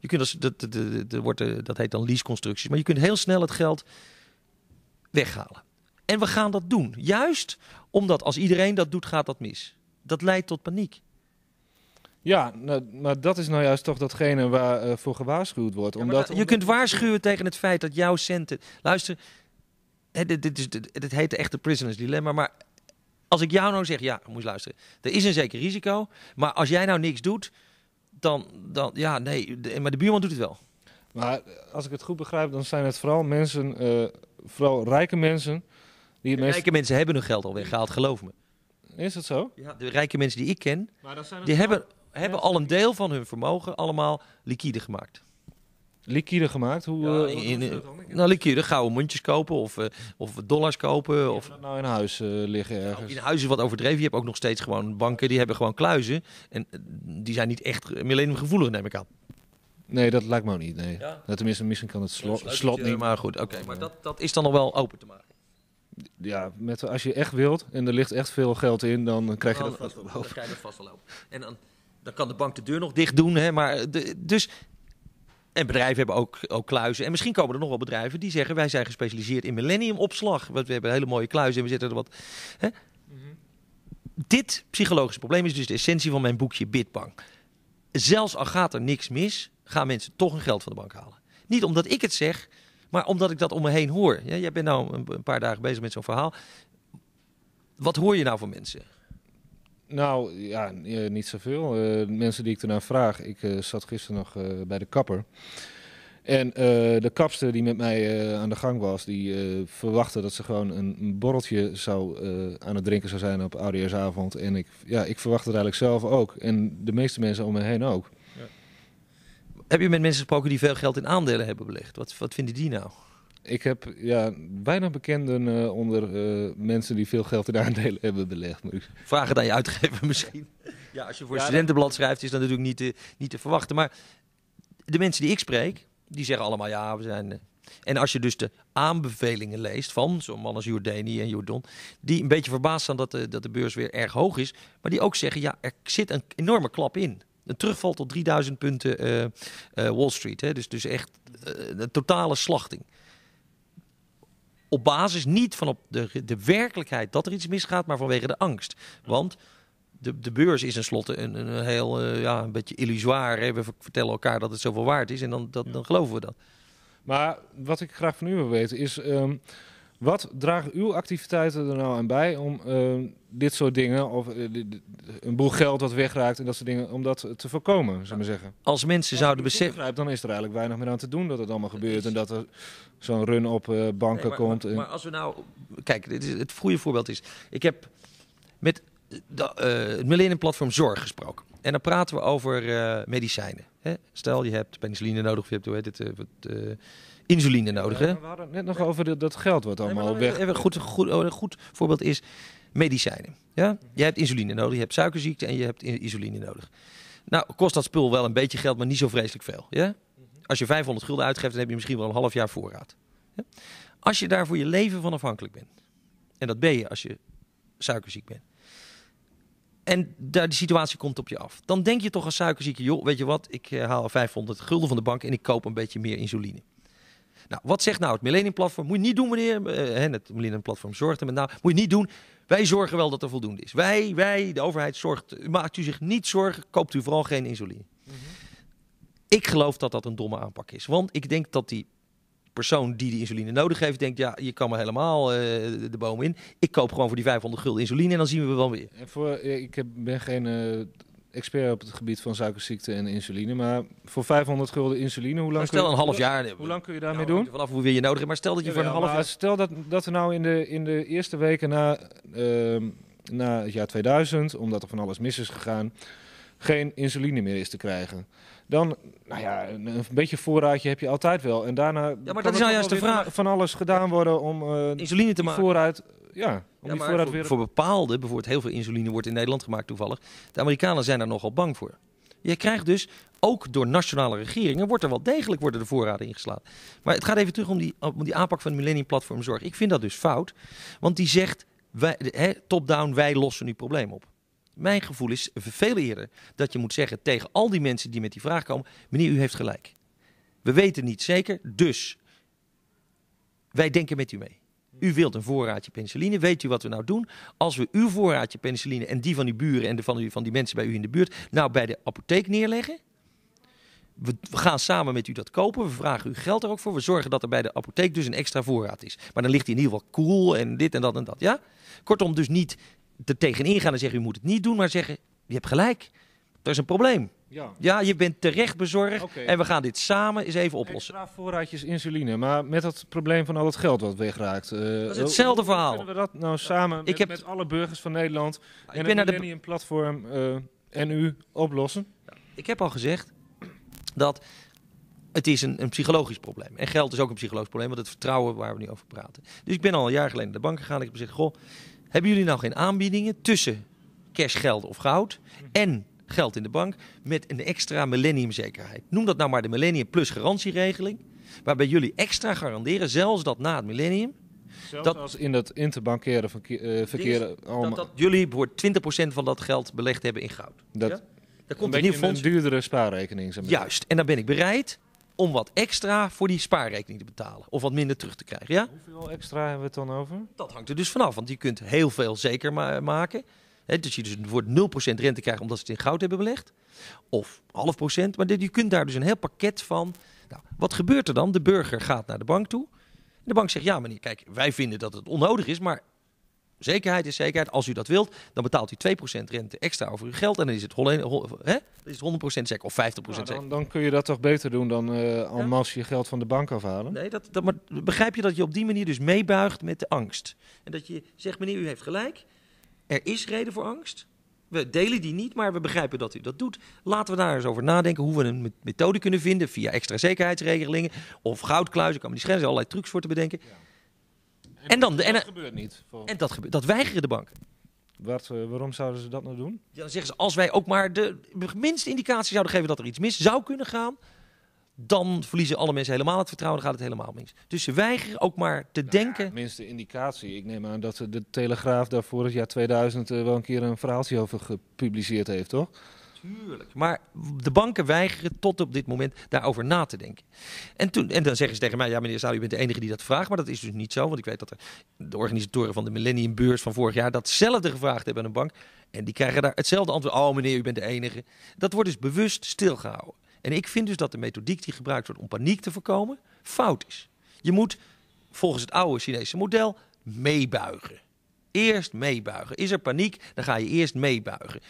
Speaker 1: Je kunt als, dat, dat, dat, dat, wordt, eh, dat heet dan lease-constructies. Maar je kunt heel snel het geld weghalen. En we gaan dat doen. Juist omdat als iedereen dat doet, gaat dat mis. Dat leidt tot paniek. Ja, nou, maar dat
Speaker 2: is nou juist toch datgene waar eh, voor gewaarschuwd wordt. omdat, je kunt
Speaker 1: waarschuwen tegen het feit dat jouw centen. Luister, dit, dit, is, dit, heet de echte prisoner's dilemma. Maar als ik jou nou zeg, ja, moet luisteren. Er is een zeker risico. Maar als jij nou niks doet, dan. dan ja, nee, maar de buurman doet het wel.
Speaker 2: Maar als ik het goed begrijp, dan zijn het vooral mensen. Eh, vooral rijke mensen.
Speaker 1: Die Rijke mensen hebben hun geld al weggehaald, geloof me. Is dat zo? Ja, de rijke mensen die ik ken, die hebben, hebben al een deel van hun vermogen allemaal liquide gemaakt. Liquide gemaakt? Hoe, eh, nou, liquide. Gouden mondjes kopen of, eh, of dollars kopen. of nou in huis eh, liggen nou, ergens. in huis is wat overdreven. Je hebt ook nog steeds gewoon banken die hebben gewoon kluizen. En die zijn niet echt millenniumgevoelig, neem ik aan.
Speaker 2: Nee, dat lijkt me ook niet. Nee. tenminste, misschien kan het slot, slot niet. Maar goed,
Speaker 1: oké. maar dat, dat is dan nog wel open te maken.
Speaker 2: Ja, met, als je echt wilt en er ligt echt veel geld in, dan krijg je, dat wel,
Speaker 1: dan vast wel En dan, dan kan de bank de deur nog dicht doen. Hè, maar dus en bedrijven hebben ook, ook kluizen. En misschien komen er nog wel bedrijven die zeggen: wij zijn gespecialiseerd in millenniumopslag. Want we hebben hele mooie kluizen en we zitten er wat. Hè? Mhm. Dit psychologische probleem is dus de essentie van mijn boekje Bitbank. Zelfs al gaat er niks mis, gaan mensen toch hun geld van de bank halen. Niet omdat ik het zeg, maar omdat ik dat om me heen hoor. Ja, jij bent nou een paar dagen bezig met zo'n verhaal. Wat hoor je nou van mensen?
Speaker 2: Nou, ja, eh, niet zoveel. Uh, mensen die ik ernaar vraag. Ik eh, zat gisteren nog bij de kapper. En de kapster die met mij aan de gang was, die verwachtte dat ze gewoon een borreltje zou, aan het drinken zou zijn op oudejaarsavond. En ik, ja, ik verwachtte het eigenlijk zelf ook. En de meeste mensen om me heen ook.
Speaker 1: Heb je met mensen gesproken die veel geld in aandelen hebben belegd? Wat, wat vinden die nou? Ik heb ja, bijna bekenden eh,
Speaker 2: onder eh, mensen die veel geld in aandelen hebben belegd. Vragen aan je uitgeven misschien.
Speaker 1: ja, als je voor ja, studentenblad schrijft, is dat natuurlijk niet te, niet te verwachten. Maar de mensen die ik spreek, die zeggen allemaal ja, we zijn... Eh, en als je dus de aanbevelingen leest van zo'n man als Jordani en Jordon, die een beetje verbaasd zijn dat de, dat de beurs weer erg hoog is, maar die ook zeggen, ja, er zit een enorme klap in een terugval tot 3000 punten eh, eh, Wall Street. Hè? Dus, dus echt eh, een totale slachting. Op basis niet van op de, de werkelijkheid dat er iets misgaat, maar vanwege de angst. Want de, de beurs is tenslotte een, een heel ja, een beetje illusoire. We vertellen elkaar dat het zoveel waard is en dan, dan geloven we dat.
Speaker 2: Maar wat ik graag van u wil weten is. Ehm, wat dragen uw activiteiten er nou aan bij om eh, dit soort dingen, of eh, een boel geld wat wegraakt en dat soort dingen, om dat te voorkomen, zou maar zeggen? Als mensen zouden beseffen. Dan is er eigenlijk weinig meer aan te doen dat het allemaal gebeurt en dat er zo'n run op eh, banken komt. Maar, en... maar, als
Speaker 1: we nou. Kijk, dit is, het goede voorbeeld is. Ik heb met het Millennium Platform Zorg gesproken. En dan praten we over medicijnen. Hè? Stel je hebt penicilline nodig, of je hebt hoe heet het insuline nodig. Hè? we hadden het net nog over dat, geld wat allemaal weg... goed, goed, oh, een goed voorbeeld is medicijnen. Ja? Je hebt insuline nodig, je hebt suikerziekte en je hebt insuline nodig. Nou, kost dat spul wel een beetje geld, maar niet zo vreselijk veel. Ja? Als je 500 gulden uitgeeft, dan heb je misschien wel een half jaar voorraad. Ja? Als je daar voor je leven van afhankelijk bent, en dat ben je als je suikerziek bent, en daar, die situatie komt op je af, dan denk je toch als suikerzieke, joh, weet je wat, ik eh, haal 500 gulden van de bank en ik koop een beetje meer insuline. Nou, wat zegt nou het Millennium Platform? Moet je niet doen, meneer. Uh, het Millennium Platform zorgt er met nou. Moet je niet doen. Wij zorgen wel dat er voldoende is. Wij, wij, de overheid zorgt. maakt u zich niet zorgen. Koopt u vooral geen insuline. Mhm. Ik geloof dat dat een domme aanpak is. Want ik denk dat die persoon die die insuline nodig heeft, denkt: ja, je kan me helemaal eh, de boom in. Ik koop gewoon voor die 500 gulden insuline en dan zien we wel weer.
Speaker 2: En voor, ik ben geen eh, expert op het gebied van suikerziekte en insuline. Maar voor 500 gulden insuline, hoe lang stel een half jaar. Eh,
Speaker 1: hoe lang kun je daarmee doen? Vanaf hoe hoeveel je nodig hebt. Maar stel dat je ja, voor een half jaar.
Speaker 2: Stel dat, dat er nou in de, in de eerste weken na, ehm, na het jaar 2000, omdat er van alles mis is gegaan, geen insuline meer is te krijgen dan, nou ja, een, een, beetje voorraadje
Speaker 1: heb je altijd wel. En daarna
Speaker 2: ja, maar dat is nou juist de vraag. van alles gedaan worden om eh, insuline te maken. vooruit
Speaker 1: ja, om die voorraad voor, weer... voor bepaalde, bijvoorbeeld heel veel insuline wordt in Nederland gemaakt toevallig. De Amerikanen zijn daar nogal bang voor. Je krijgt dus, ook door nationale regeringen, wordt er wel degelijk worden de voorraden ingeslagen. Maar het gaat even terug om die, om die aanpak van de Millennium Platform Zorg. Ik vind dat dus fout, want die zegt, top-down, wij lossen nu probleem op. Mijn gevoel is veel eerder dat je moet zeggen tegen al die mensen die met die vraag komen: meneer, u heeft gelijk. We weten niet zeker, dus wij denken met u mee. U wilt een voorraadje penicilline. Weet u wat we nou doen? Als we uw voorraadje penicilline en die van uw buren en de van, van die mensen bij u in de buurt nou bij de apotheek neerleggen. We gaan samen met u dat kopen. We vragen u geld er ook voor. We zorgen dat er bij de apotheek dus een extra voorraad is. Maar dan ligt die in ieder geval cool en dit en dat en dat. Ja? Kortom, dus niet er tegenin gaan en zeggen: u moet het niet doen, maar zeggen: je hebt gelijk. Er is een probleem. Ja. ja, je bent terecht bezorgd en we gaan dit samen eens even oplossen. Extra
Speaker 2: voorraadjes insuline, maar met het probleem van al het geld wat wegraakt. Uh, dat hetzelfde verhaal. Kunnen we dat nou samen met, alle burgers van Nederland en ik ben de... platform
Speaker 1: en eh, u oplossen? Ik heb al gezegd dat het is een, een, psychologisch probleem. En geld is ook een psychologisch probleem, want het vertrouwen waar we nu over praten. Dus ik ben al een jaar geleden naar de bank gegaan. Ik heb gezegd, goh, hebben jullie nou geen aanbiedingen tussen geld of goud mhm. en geld in de bank met een extra millenniumzekerheid. Noem dat nou maar de Millennium Plus garantieregeling, waarbij jullie extra garanderen, zelfs dat na het millennium. Zelfs dat, in dat interbankaire verkeer, eh, dus verkeer dat, jullie 20% van dat geld belegd hebben in goud. Dat,
Speaker 2: ja? komt een, nieuw duurdere
Speaker 1: spaarrekening. Juist, en dan ben ik bereid om wat extra voor die spaarrekening te betalen. Of wat minder terug te krijgen. Ja?
Speaker 2: Hoeveel extra hebben we het dan over? Dat
Speaker 1: hangt er dus vanaf, want je kunt heel veel zeker maken dus je dus voor 0% rente krijgt omdat ze het in goud hebben belegd. Of half procent. Maar dit, je kunt daar dus een heel pakket van. Nou, wat gebeurt er dan? De burger gaat naar de bank toe. De bank zegt, ja meneer, kijk, wij vinden dat het onnodig is, maar zekerheid is zekerheid. Als u dat wilt, dan betaalt u 2% rente extra over uw geld en dan is het, ho, is 100% zeker of 50% nou, dan, zeker.
Speaker 2: Dan kun je dat toch beter doen dan uh, eh, en
Speaker 1: je geld van de bank afhalen? Nee, dat, dat, maar begrijp je dat je op die manier dus meebuigt met de angst? En dat je zegt, meneer, u heeft gelijk, er is reden voor angst. We delen die niet, maar we begrijpen dat u dat doet. Laten we daar eens over nadenken hoe we een methode kunnen vinden via extra zekerheidsregelingen of goudkluizen. Ik kan me niet schrijven, allerlei trucs voor te bedenken. En, en, dan, dat gebeurt niet. En dat, gebeurt, dat weigeren de banken. Eh, waarom zouden ze dat nou doen? Ja, dan zeggen ze, als wij ook maar de minste indicatie zouden geven dat er iets mis zou kunnen gaan, dan verliezen alle mensen helemaal het vertrouwen, dan gaat het helemaal mis. Dus ze weigeren ook maar te nou denken. minste indicatie. Ik
Speaker 2: neem aan dat de Telegraaf daar vorig jaar 2000 eh, wel een keer een verhaaltje over gepubliceerd heeft,
Speaker 1: toch? Tuurlijk. Maar de banken weigeren tot op dit moment daarover na te denken. En, toen, en dan zeggen ze tegen mij: Ja, meneer Zou, u bent de enige die dat vraagt. Maar dat is dus niet zo. Want ik weet dat er de organisatoren van de Millennium Beurs van vorig jaar datzelfde gevraagd hebben aan een bank. En die krijgen daar hetzelfde antwoord: Oh, meneer, u bent de enige. Dat wordt dus bewust stilgehouden. En ik vind dus dat de methodiek die gebruikt wordt om paniek te voorkomen, fout is. Je moet volgens het oude Chinese model meebuigen. Eerst meebuigen. Is er paniek, dan ga je eerst meebuigen.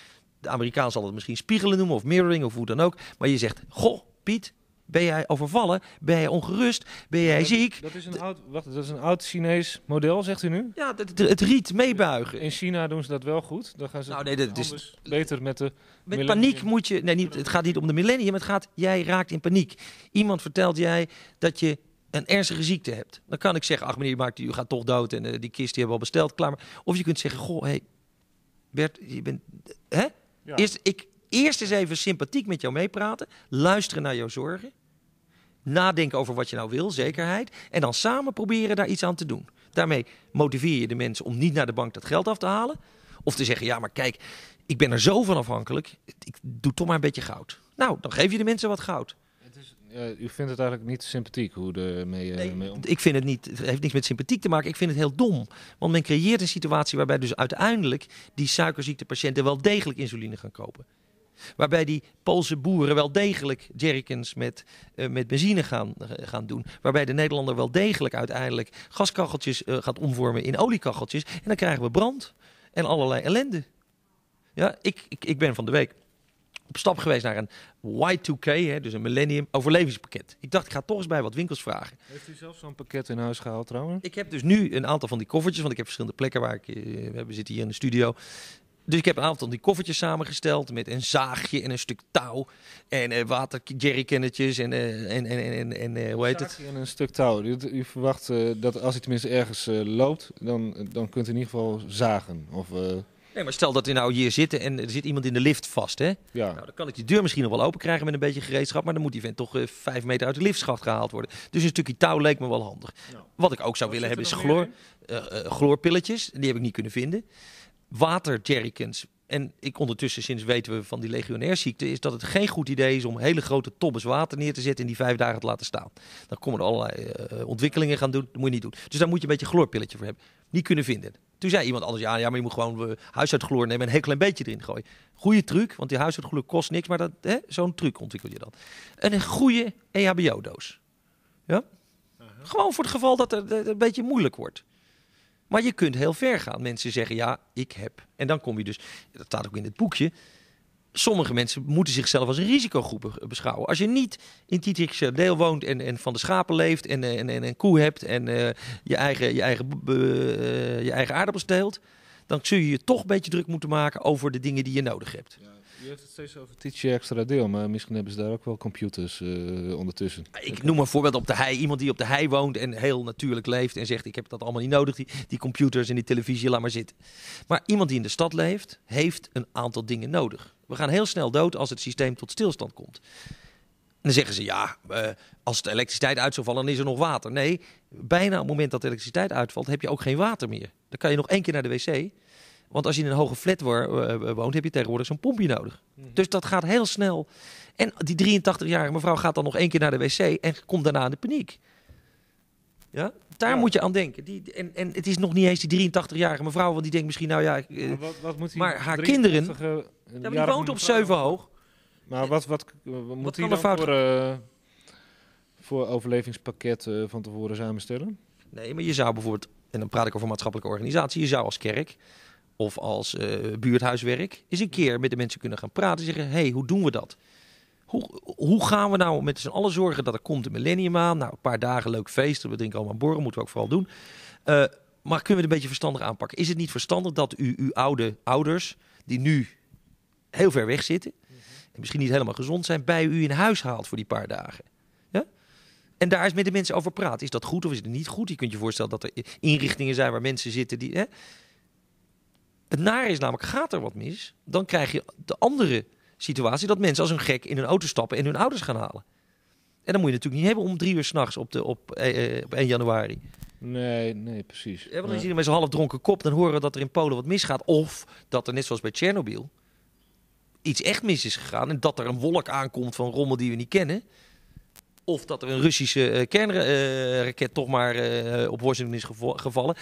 Speaker 1: De Amerikaan zal het misschien spiegelen noemen of mirroring of hoe dan ook. Maar je zegt, goh, Piet, ben jij overvallen? Ben jij ongerust? Ben jij ziek? Dat is, een oud, wacht, dat is een oud Chinees model, zegt u nu? Ja, het, het riet meebuigen. In China doen ze dat wel goed. Dan gaan ze nou, nee, dat is, beter met de... Met paniek moet je... Nee, niet, het gaat niet om de millennium. Het gaat, jij raakt in paniek. Iemand vertelt jij dat je een ernstige ziekte hebt. Dan kan ik zeggen, ach meneer, maakt u gaat toch dood en eh, die kist die hebben we al besteld, klaar. Of je kunt zeggen, goh, hey, Bert, je bent... Hè? ik, eerst eens even sympathiek met jou meepraten, luisteren naar jouw zorgen nadenken over wat je nou wil, zekerheid. En dan samen proberen daar iets aan te doen. Daarmee motiveer je de mensen om niet naar de bank dat geld af te halen. Of te zeggen, ja, maar kijk, ik ben er zo van afhankelijk. Ik doe toch maar een beetje goud. Nou, dan geef je de mensen wat goud. Eh, u vindt het eigenlijk niet sympathiek hoe ermee eh, uh, eh, mee om... Ik vind het niet, het heeft niks met sympathiek te maken. Ik vind het heel dom. Want men creëert een situatie waarbij dus uiteindelijk die suikerziektepatiënten wel degelijk insuline gaan kopen. Waarbij die Poolse boeren wel degelijk jerrycans met, eh, met benzine gaan, eh, gaan doen. Waarbij de Nederlander wel degelijk uiteindelijk gaskacheltjes eh, gaat omvormen in oliekacheltjes. En dan krijgen we brand en allerlei ellende. Ja, ik, ik, ik ben van de week op stap geweest naar een Y2K, hè, dus een millennium overlevingspakket. Ik dacht, ik ga toch eens bij wat winkels vragen. Heeft u zelf zo'n pakket in huis gehaald trouwens? Ik heb dus nu een aantal van die koffertjes, want ik heb verschillende plekken waar ik... we we zitten hier in de studio. Dus ik heb een aantal die koffertjes samengesteld met een zaagje en een stuk touw en uh, waterjerrycannetjes en, en, en, en, en hoe heet het?
Speaker 2: En een stuk touw. U, verwacht dat als hij tenminste ergens loopt, dan, dan kunt u in ieder geval zagen of...
Speaker 1: Nee, maar stel dat we nou hier zitten en er zit iemand in de lift vast, hè? Ja. Nou, dan kan ik die deur misschien nog wel open krijgen met een beetje gereedschap, maar dan moet die vent toch uh, vijf meter uit de liftschacht gehaald worden. Dus een stukje touw leek me wel handig. Wat ik ook zou willen hebben is chloor, chloorpilletjes, die heb ik niet kunnen vinden waterjerrycans. En ik ondertussen, sinds weten we van die legionairsziekte, is dat het geen goed idee is om hele grote tobbes water neer te zetten en die vijf dagen te laten staan. Dan komen er allerlei eh, ontwikkelingen gaan doen. Dat moet je niet doen. Dus daar moet je een beetje chloorpilletje voor hebben. Niet kunnen vinden. Toen zei iemand anders, ja, ja maar je moet gewoon uh, nemen en een heel klein beetje erin gooien. Goeie truc, want die huishoudchloor kost niks, maar dat, hè, zo'n truc ontwikkel je dan. een goede EHBO-doos. Ja? Uh-huh. Gewoon voor het geval dat het een beetje moeilijk wordt. Maar je kunt heel ver gaan. Mensen zeggen ja, ik heb. En dan kom je dus, dat staat ook in het boekje. Sommige mensen moeten zichzelf als een risicogroep beschouwen. Als je niet in Titische deel woont en, en van de schapen leeft en, eh, en, en een koe hebt en eh, je, eigen, je, eigen, eh, je eigen aardappels teelt, dan zul je je toch een beetje druk moeten maken over de dingen die je nodig hebt. Ja.
Speaker 2: Je hebt het steeds over teach extra deel, maar misschien hebben ze daar ook wel computers eh, ondertussen.
Speaker 1: Ik noem een voorbeeld op de hei. Iemand die op de hei woont en heel natuurlijk leeft en zegt ik heb dat allemaal niet nodig, die, computers en die televisie, laat maar zitten. Maar iemand die in de stad leeft, heeft een aantal dingen nodig. We gaan heel snel dood als het systeem tot stilstand komt. En dan zeggen ze ja, eh, als de elektriciteit uit zou vallen, dan is er nog water. Nee, bijna op het moment dat de elektriciteit uitvalt, heb je ook geen water meer. Dan kan je nog één keer naar de wc. Want als je in een hoge flat eh, eh, woont, heb je tegenwoordig zo'n pompje nodig. Mhm. Dus dat gaat heel snel. En die 83-jarige mevrouw gaat dan nog één keer naar de wc en komt daarna in de paniek. Ja? Daar moet je aan denken. Die, en, en het is nog niet eens die 83-jarige mevrouw, want die denkt misschien, nou ja... Eh, maar, wat, wat moet maar haar kinderen... Ja, die woont op hoog? Maar wat, wat, moet hij dan voor, voor overlevingspakket van tevoren samenstellen? Nee, maar je zou bijvoorbeeld, en dan praat ik over maatschappelijke organisatie, je zou als kerk of als eh, buurthuiswerk, is een hm. keer met de mensen kunnen gaan praten. Zeggen, hey, hoe doen we dat? Hoe, hoe gaan we nou met z'n allen zorgen dat er komt een millennium aan? Nou, een paar dagen leuk feesten. We drinken allemaal boren moeten we ook vooral doen. Uh, maar kunnen we het een beetje verstandig aanpakken? Is het niet verstandig dat u, uw oude ouders, die nu heel ver weg zitten... Mhm. en misschien niet helemaal gezond zijn, bij u in huis haalt voor die paar dagen? En daar is met de mensen over praten. Is dat goed of is het niet goed? Je kunt je voorstellen dat er inrichtingen zijn waar mensen zitten die. Hè? Het nare is namelijk, gaat er wat mis, dan krijg je de andere situatie dat mensen als een gek in hun auto stappen en hun ouders gaan halen. En dan moet je natuurlijk niet hebben om drie uur s'nachts op, de, op, eh, eh op 1 januari. Nee, nee, precies. Ja, want dan zie je met zo'n half dronken kop, dan horen we dat er in Polen wat misgaat. Of dat er net zoals bij Tsjernobyl iets echt mis is gegaan. En dat er een wolk aankomt van rommel die we niet kennen. Of dat er een Russische uh, eh, kernraket eh, toch maar op Washington is gevallen.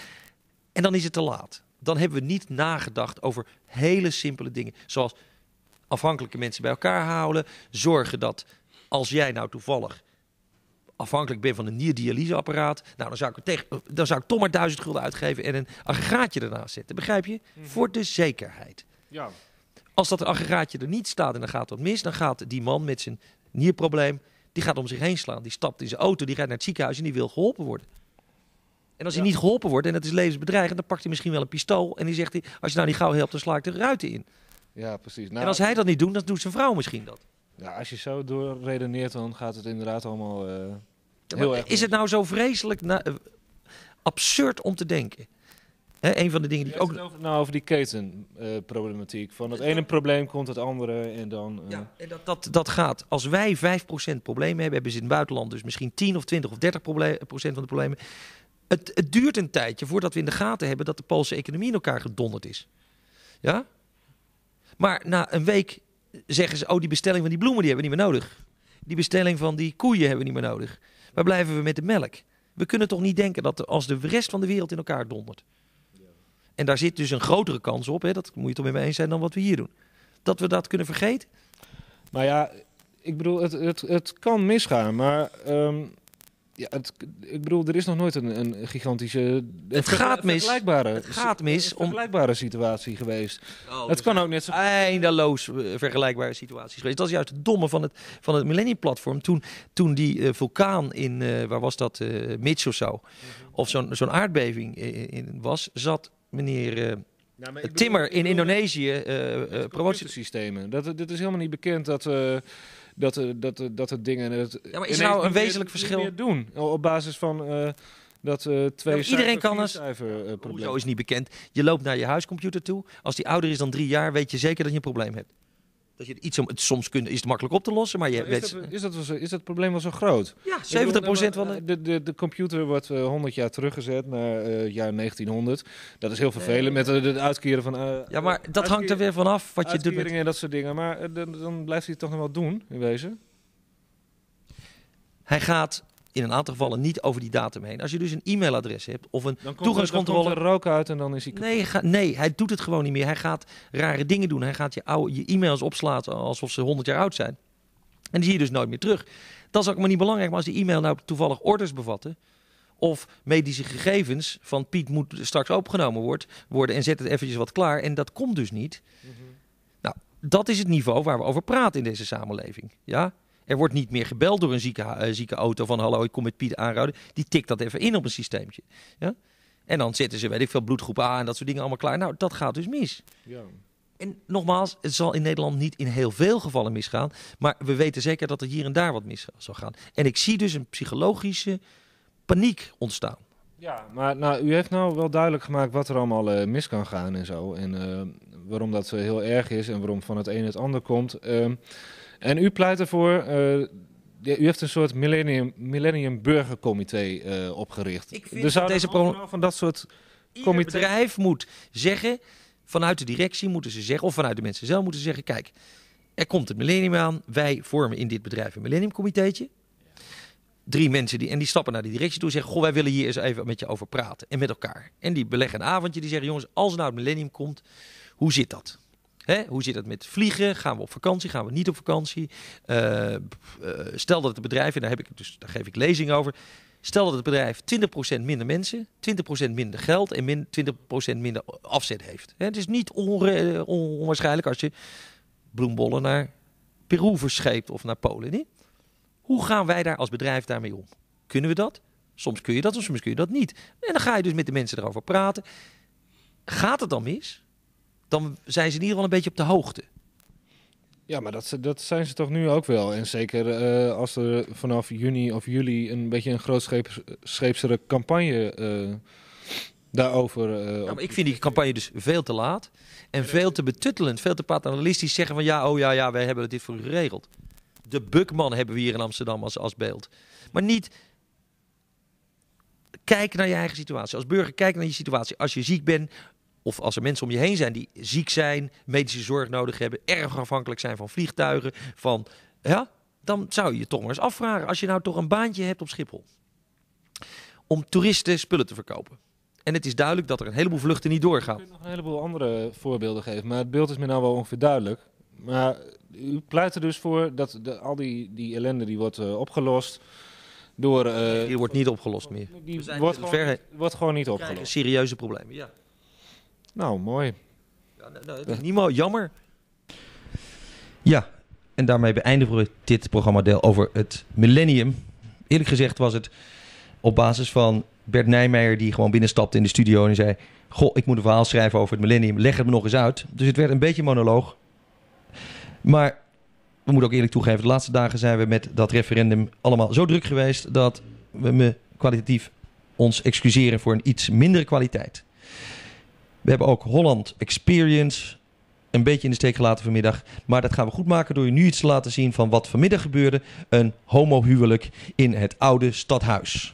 Speaker 1: En dan is het te laat dan hebben we niet nagedacht over hele simpele dingen. Zoals afhankelijke mensen bij elkaar houden. Zorgen dat als jij nou toevallig afhankelijk bent van een nierdialyseapparaat. Nou, dan zou ik, tegen, dan zou ik toch maar duizend gulden uitgeven en een aggregaatje ernaast zetten. Begrijp je? Mhm. Voor de zekerheid. Ja. Als dat aggregaatje er niet staat en dan gaat wat mis, dan gaat die man met zijn nierprobleem, die gaat om zich heen slaan. Die stapt in zijn auto, die gaat naar het ziekenhuis en die wil geholpen worden. En als hij niet geholpen wordt en dat is levensbedreigend, dan pakt hij misschien wel een pistool. En die zegt hij, als je nou niet gauw helpt, dan sla ik de ruiten in.
Speaker 2: Ja, precies. Nou, en als hij
Speaker 1: dat niet doet, dan doet zijn vrouw misschien dat. Ja, als je zo doorredeneert, dan gaat het inderdaad allemaal eh, heel erg... Is het nou zo vreselijk eh, absurd om te denken? Hè, een van de dingen die ik ook... nou, over die ketenproblematiek. van het ene probleem komt het andere en dan... Eh, ja, en dat, dat, dat gaat. Als wij 5% problemen hebben, hebben ze in het buitenland dus misschien 10 of 20 of 30 van de problemen. Het, het duurt een tijdje voordat we in de gaten hebben dat de Poolse economie in elkaar gedonderd is. Ja? Maar na een week zeggen ze: Oh, die bestelling van die bloemen die hebben we niet meer nodig. Die bestelling van die koeien hebben we niet meer nodig. Waar blijven we met de melk? We kunnen toch niet denken dat als de rest van de wereld in elkaar dondert. En daar zit dus een grotere kans op, hè, dat moet je toch mee eens zijn dan wat we hier doen. Dat we dat kunnen vergeten? Nou ja, ik bedoel, het, het, het kan misgaan, maar ehm,
Speaker 2: ja, ik bedoel, er is nog nooit een, een gigantische. Eh, het gaat mis. Vergelijkbare, het
Speaker 1: gaat mis om. vergelijkbare situatie geweest. Oh, het kan ook net zo. Eindeloos eh, vergelijkbare situaties geweest. Dat is juist het domme van het, van het Millennium Platform. Toen, toen die eh, vulkaan in, waar was dat? Uh, Mitch of zo. Mhm. Of zo'n zo'n aardbeving in, was, zat meneer. Timmer in Indonesië, promotiesystemen. Dat,
Speaker 2: dit is helemaal niet bekend dat dat, eh, dat, eh, dat het dingen. ja, maar is er nou een wezenlijk verschil? Meer doen nou, op basis van. Uh, dat uh, twee ja, Iedereen kan het.
Speaker 1: Zo is niet bekend? Je loopt naar je huiscomputer toe. Als die ouder is dan drie jaar, weet je zeker dat je een probleem hebt. Dat je iets om, het soms kunt, is het makkelijk op te lossen, maar je is, weet, dat, is, dat, is,
Speaker 2: is dat probleem wel zo groot? Ja, 70% bedoel, eh, van de... de... De, computer wordt uh, eh, 100 jaar teruggezet naar eh, het jaar 1900. Dat is heel vervelend met het uitkeren van... ja, maar dat hangt er weer vanaf wat je doet. Met... en dat soort dingen. Maar
Speaker 1: dan, dan blijft hij het toch nog wel doen, in wezen. Hij gaat in een aantal gevallen niet over die datum heen. Als je dus een e-mailadres hebt of een toegangscontrole. Dan er rook uit en dan is hij. Nee, nee, hij doet het gewoon niet meer. Hij gaat rare dingen doen. Hij gaat je, oude, je e-mails opslaan alsof ze 100 jaar oud zijn. En die zie je dus nooit meer terug. Dat is ook maar niet belangrijk. Maar als die e-mail nou toevallig orders bevatten of medische gegevens van Piet moet straks opgenomen wordt, worden en zet het eventjes wat klaar. En dat komt dus niet. Mhm. Nou, dat is het niveau waar we over praten in deze samenleving. Ja? Er wordt niet meer gebeld door een zieke, eh, zieke auto van hallo, ik kom met Piet aanruiden. Die tikt dat even in op een systeemtje. Ja? En dan zetten ze, weet ik veel, bloedgroep A en dat soort dingen allemaal klaar. Nou, dat gaat dus mis. Ja. En nogmaals, het zal in Nederland niet in heel veel gevallen misgaan. Maar we weten zeker dat er hier en daar wat mis zal gaan. En ik zie dus een psychologische paniek ontstaan.
Speaker 2: Ja, maar nou, u heeft nou wel duidelijk gemaakt wat er allemaal eh, mis kan gaan en zo. En eh, waarom dat heel erg is en waarom van het een het ander komt. Uh, en u pleit ervoor, eh, u heeft een soort millennium, millennium
Speaker 1: burgercomité eh, opgericht. Ik vind dus dat deze van dat soort comité... bedrijf moet zeggen, vanuit de directie moeten ze zeggen, of vanuit de mensen zelf moeten ze zeggen, kijk, er komt het millennium aan, wij vormen in dit bedrijf een millennium comiteetje. drie mensen die, en die stappen naar die directie toe en zeggen: Goh, wij willen hier eens even met je over praten en met elkaar. En die beleggen een avondje, die zeggen: Jongens, als nou het millennium komt, hoe zit dat? Hè? Hoe zit het met vliegen? Gaan we op vakantie? Gaan we niet op vakantie? Eh, eh, stel dat het bedrijf, en daar, heb ik, dus, daar geef ik lezing over. Stel dat het bedrijf 20% minder mensen, 20% minder geld en 20% minder afzet heeft. Hè? Het is niet eh, onwaarschijnlijk als je bloembollen naar Peru verscheept of naar Polen. Hoe gaan wij daar als bedrijf daarmee om? Kunnen we dat? Soms kun je dat, soms kun je dat niet. En dan ga je dus met de mensen erover praten. Gaat het dan mis? dan zijn ze in ieder geval een beetje op de hoogte.
Speaker 2: Ja, maar dat, dat zijn ze toch nu ook wel. En zeker eh, als er vanaf juni of juli een beetje
Speaker 1: een grootscheepsere
Speaker 2: campagne uh, daarover... Uh, maar
Speaker 1: ik vind die campagne dus veel te laat. En veel te betuttelend, veel te paternalistisch zeggen van... ja, oh ja, ja, wij hebben dit voor geregeld. De Bukman hebben we hier in Amsterdam als, als beeld. Maar niet... Kijk naar je eigen situatie. Als burger, kijk naar je situatie. Als je ziek bent, of als er mensen om je heen zijn die ziek zijn, medische zorg nodig hebben, erg afhankelijk zijn van vliegtuigen, van ja, dan zou je je toch maar eens afvragen als je nou toch een baantje hebt op Schiphol om toeristen spullen te verkopen. En het is duidelijk dat er een heleboel vluchten niet doorgaan. Ik nog
Speaker 2: een heleboel andere voorbeelden geven, maar het beeld is me nou wel ongeveer duidelijk. Maar u pleit er dus voor dat de, al die, die ellende die wordt eh, opgelost door...
Speaker 1: Eh, die wordt niet opgelost meer. Die wordt gewoon, wordt gewoon, niet opgelost. serieuze problemen, ja. Nou, mooi. Ja, nou, nou jammer. Ja, en daarmee beëindigen we dit programma deel over het millennium. Eerlijk gezegd was het op basis van Bert Nijmeijer die gewoon binnenstapte in de studio en zei... Goh, ik moet een verhaal schrijven over het millennium. Leg het me nog eens uit. Dus het werd een beetje monoloog. Maar we moeten ook eerlijk toegeven, de laatste dagen zijn we met dat referendum allemaal zo druk geweest... dat we me kwalitatief ons excuseren voor een iets mindere kwaliteit. We hebben ook Holland Experience een beetje in de steek gelaten vanmiddag. Maar dat gaan we goed maken door je nu iets te laten zien van wat vanmiddag gebeurde. Een homohuwelijk in het oude stadhuis.